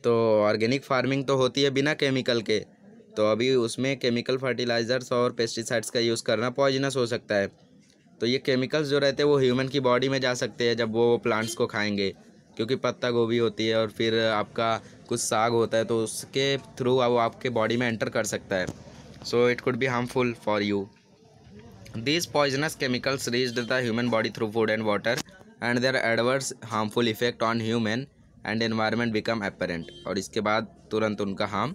Speaker 1: तो ऑर्गेनिक फार्मिंग तो होती है बिना केमिकल के तो अभी उसमें केमिकल फर्टिलाइज़र्स और पेस्टिसाइड्स का यूज़ करना पॉइजनस हो सकता है तो ये केमिकल्स जो रहते हैं वो ह्यूमन की बॉडी में जा सकते हैं जब वो प्लांट्स को खाएंगे क्योंकि पत्ता गोभी होती है और फिर आपका कुछ साग होता है तो उसके थ्रू वो आपके बॉडी में एंटर कर सकता है so it could be harmful for you this poisonous chemicals reach the human body through food and water and their adverse harmful effect on human and environment become apparent और इसके बाद तुरंत उनका harm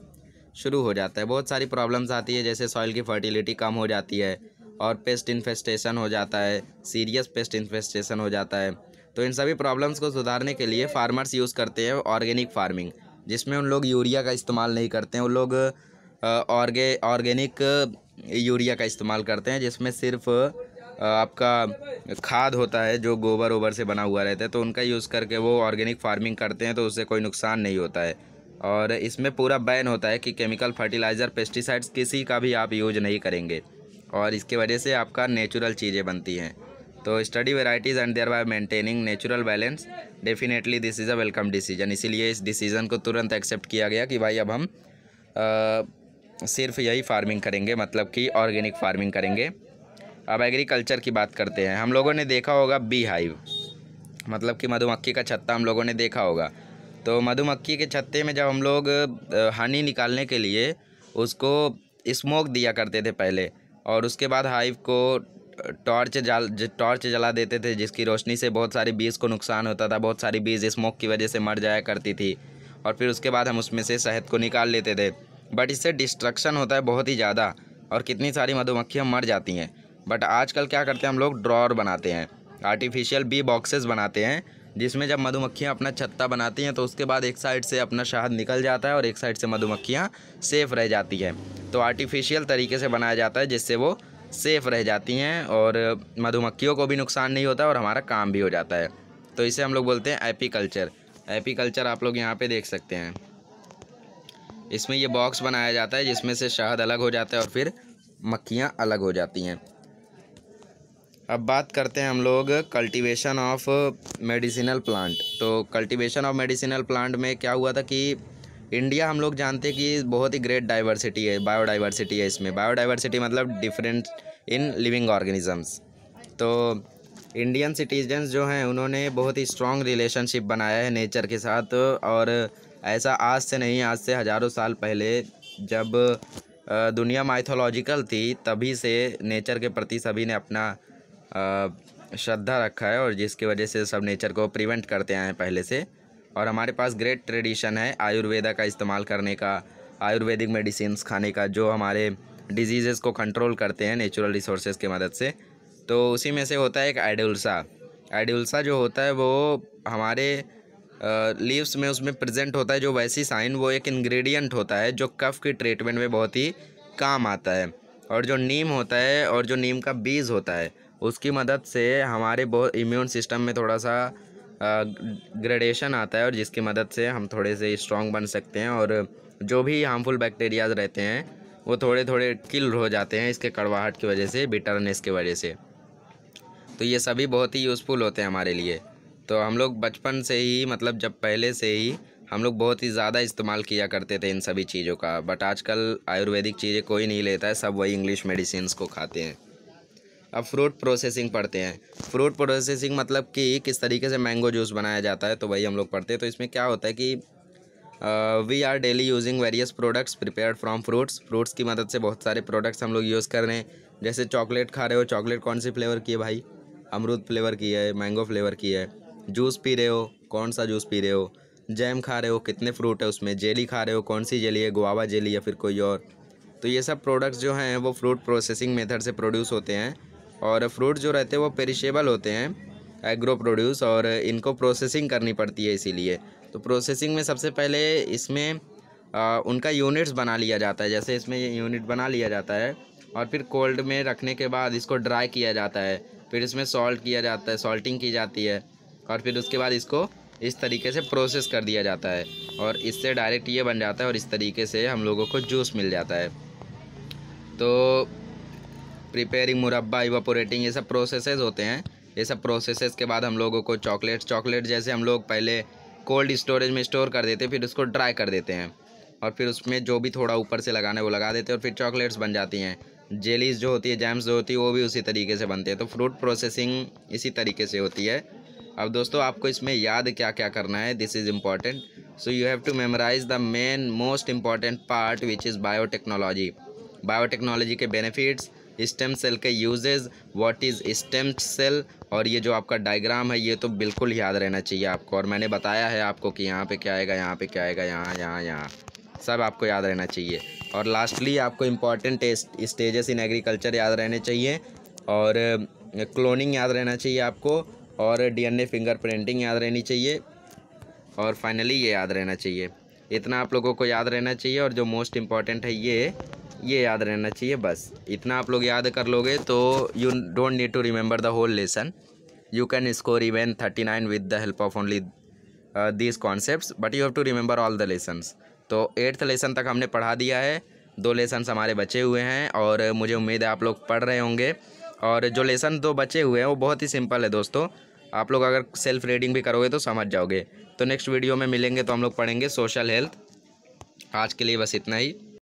Speaker 1: शुरू हो जाता है बहुत सारी प्रॉब्लम्स आती है जैसे सॉइल की फर्टिलिटी कम हो जाती है और पेस्ट इन्फेस्टेशन हो जाता है सीरियस पेस्ट इन्फेस्टेशन हो जाता है तो इन सभी प्रॉब्लम्स को सुधारने के लिए फार्मर्स यूज़ करते हैं ऑर्गेनिक फार्मिंग जिसमें उन लोग यूरिया का इस्तेमाल नहीं करते हैं उन लोग ऑर्गे ऑर्गेनिक यूरिया का इस्तेमाल करते हैं जिसमें सिर्फ आपका खाद होता है जो गोबर ओबर से बना हुआ रहता है तो उनका यूज़ करके वो ऑर्गेनिक फार्मिंग करते हैं तो उससे कोई नुकसान नहीं होता है और इसमें पूरा बैन होता है कि केमिकल फर्टिलाइज़र पेस्टिसाइड्स किसी का भी आप यूज नहीं करेंगे और इसके वजह से आपका नेचुरल चीज़ें बनती हैं तो study varieties and thereby maintaining natural balance definitely this is a welcome decision इसीलिए इस डिसीज़न को तुरंत एक्सेप्ट किया गया कि भाई अब हम आ, सिर्फ यही फार्मिंग करेंगे मतलब कि ऑर्गेनिक फार्मिंग करेंगे अब एग्रीकल्चर की बात करते हैं हम लोगों ने देखा होगा बी हाइव मतलब कि मधुमक्खी का छत्ता हम लोगों ने देखा होगा तो मधुमक्खी के छत्ते में जब हम लोग हनी निकालने के लिए उसको स्मोक दिया करते थे पहले और उसके बाद हाइव को टॉर्च जल टॉर्च जला देते थे जिसकी रोशनी से बहुत सारी बीज को नुकसान होता था बहुत सारी बीज स्मोक की वजह से मर जाया करती थी और फिर उसके बाद हम उसमें से शहद को निकाल लेते थे बट इससे डिस्ट्रक्शन होता है बहुत ही ज़्यादा और कितनी सारी मधुमक्खियाँ मर जाती हैं बट आजकल क्या करते हैं हम लोग ड्रॉर बनाते हैं आर्टिफिशियल बी बॉक्सेस बनाते हैं जिसमें जब मधुमक्खियाँ अपना छत्ता बनाती हैं तो उसके बाद एक साइड से अपना शहद निकल जाता है और एक साइड से मधुमक्खियाँ सेफ़ रह जाती हैं तो आर्टिफिशियल तरीके से बनाया जाता है जिससे वो सेफ़ रह जाती हैं और मधुमक्खियों को भी नुकसान नहीं होता और हमारा काम भी हो जाता है तो इसे हम लोग बोलते हैं एपीकल्चर एपीकल्चर आप लोग यहाँ पे देख सकते हैं इसमें ये बॉक्स बनाया जाता है जिसमें से शहद अलग हो जाता है और फिर मक्खियाँ अलग हो जाती हैं अब बात करते हैं हम लोग कल्टीवेशन ऑफ मेडिसिनल प्लांट तो कल्टीवेशन ऑफ मेडिसिनल प्लांट में क्या हुआ था कि इंडिया हम लोग जानते कि बहुत ही ग्रेट डाइवर्सिटी है बायोडाइवर्सिटी है इसमें बायोडाइवर्सिटी मतलब डिफरेंट इन लिविंग ऑर्गेनिजम्स तो इंडियन सिटीजन्स जो हैं उन्होंने बहुत ही स्ट्रॉन्ग रिलेशनशिप बनाया है नेचर के साथ और ऐसा आज से नहीं आज से हज़ारों साल पहले जब दुनिया माइथोलॉजिकल थी तभी से नेचर के प्रति सभी ने अपना श्रद्धा रखा है और जिसकी वजह से सब नेचर को प्रिवेंट करते आए हैं पहले से और हमारे पास ग्रेट ट्रेडिशन है आयुर्वेदा का इस्तेमाल करने का आयुर्वेदिक मेडिसिन खाने का जो हमारे डिजीज़ को कंट्रोल करते हैं नेचुरल रिसोर्सेज की मदद से तो उसी में से होता है एक आइडुलसा आइडुलसा जो होता है वो हमारे लीव्स में उसमें प्रेजेंट होता है जो वैसी साइन वो एक इंग्रेडिएंट होता है जो कफ़ की ट्रीटमेंट में बहुत ही काम आता है और जो नीम होता है और जो नीम का बीज होता है उसकी मदद से हमारे बहुत इम्यून सिस्टम में थोड़ा सा ग्रेडेशन आता है और जिसकी मदद से हम थोड़े से स्ट्रॉन्ग बन सकते हैं और जो भी हार्मफुल बैक्टीरियाज रहते हैं वो थोड़े थोड़े किल हो जाते हैं इसके कड़वाहट की वजह से बिटरनेस की वजह से तो ये सभी बहुत ही यूज़फुल होते हैं हमारे लिए तो हम लोग बचपन से ही मतलब जब पहले से ही हम लोग बहुत ही ज़्यादा इस्तेमाल किया करते थे इन सभी चीज़ों का बट आजकल आयुर्वेदिक चीज़ें कोई नहीं लेता है सब वही इंग्लिश मेडिसिन को खाते हैं अब फ्रूट प्रोसेसिंग पढ़ते हैं फ्रूट प्रोसेसिंग मतलब कि किस तरीके से मैंगो जूस बनाया जाता है तो वही हम लोग पढ़ते हैं तो इसमें क्या होता है कि we are daily using various products prepare from fruits fruits की मदद से बहुत सारे प्रोडक्ट्स हम लोग यूज़ कर रहे हैं जैसे चॉकलेट खा रहे हो चॉकलेट कौन सी फ्लेवर की है भाई अमरूद फ्लेवर की है मैंगो फ्लेवर की है जूस पी रहे हो कौन सा जूस पी रहे हो जैम खा रहे हो कितने फ्रूट है उसमें जेली खा रहे हो कौन सी जेली है गुआवा जेली या फिर कोई और तो ये सब प्रोडक्ट्स जो हैं वो फ्रूट प्रोसेसिंग मेथड से प्रोड्यूस होते हैं और फ्रूट जो रहते हैं वो पेरिशेबल होते हैं एग्रो प्रोड्यूस और इनको प्रोसेसिंग करनी पड़ती है इसीलिए तो प्रोसेसिंग में सबसे पहले इसमें आ, उनका यूनिट्स बना लिया जाता है जैसे इसमें यूनिट बना लिया जाता है और फिर कोल्ड में रखने के बाद इसको ड्राई किया जाता है फिर इसमें सॉल्ट किया जाता है सॉल्टिंग की जाती है और फिर उसके बाद इसको इस तरीके से प्रोसेस कर दिया जाता है और इससे डायरेक्ट ये बन जाता है और इस तरीके से हम लोगों को जूस मिल जाता है तो प्रिपेयरिंग मुरब्बा इवापोरेटिंग ये सब प्रोसेसेस होते हैं ये सब प्रोसेसेस के बाद हम लोगों को चॉकलेट चॉकलेट जैसे हम लोग पहले कोल्ड स्टोरेज में स्टोर कर देते फिर उसको ड्राई कर देते हैं और फिर उसमें जो भी थोड़ा ऊपर से लगाना है वो लगा देते हैं और फिर चॉकलेट्स बन जाती हैं जेलीज जो होती है जैम्स जो होती है वो भी उसी तरीके से बनते हैं तो फ्रूट प्रोसेसिंग इसी तरीके से होती है अब दोस्तों आपको इसमें याद क्या क्या करना है this is important so you have to memorise the main most important part which is biotechnology biotechnology के बेनिफिट्स स्टेम सेल के uses what is stem cell और ये जो आपका डायग्राम है ये तो बिल्कुल याद रहना चाहिए आपको और मैंने बताया है आपको कि यहाँ पे क्या आएगा यहाँ पे क्या आएगा यहाँ यहाँ यहाँ सब आपको याद रहना चाहिए और लास्टली आपको इम्पॉर्टेंट स्टेजेस इन एग्रीकल्चर याद रहने चाहिए और क्लोनिंग याद रहना चाहिए आपको और डीएनए फिंगरप्रिंटिंग याद रहनी चाहिए और फाइनली ये याद रहना चाहिए इतना आप लोगों को याद रहना चाहिए और जो मोस्ट इम्पॉर्टेंट है ये ये याद रहना चाहिए बस इतना आप लोग याद कर लोगे तो you don't need to remember the whole lesson you can score even thirty nine with the help of only these concept but you have to remember all the lessons तो एट्थ लेसन तक हमने पढ़ा दिया है दो lessons हमारे बचे हुए हैं और मुझे उम्मीद है आप लोग पढ़ रहे होंगे और जो लेसन दो बचे हुए हैं वो बहुत ही सिंपल है दोस्तों आप लोग अगर सेल्फ रीडिंग भी करोगे तो समझ जाओगे तो नेक्स्ट वीडियो में मिलेंगे तो हम लोग पढ़ेंगे सोशल हेल्थ आज के लिए बस इतना ही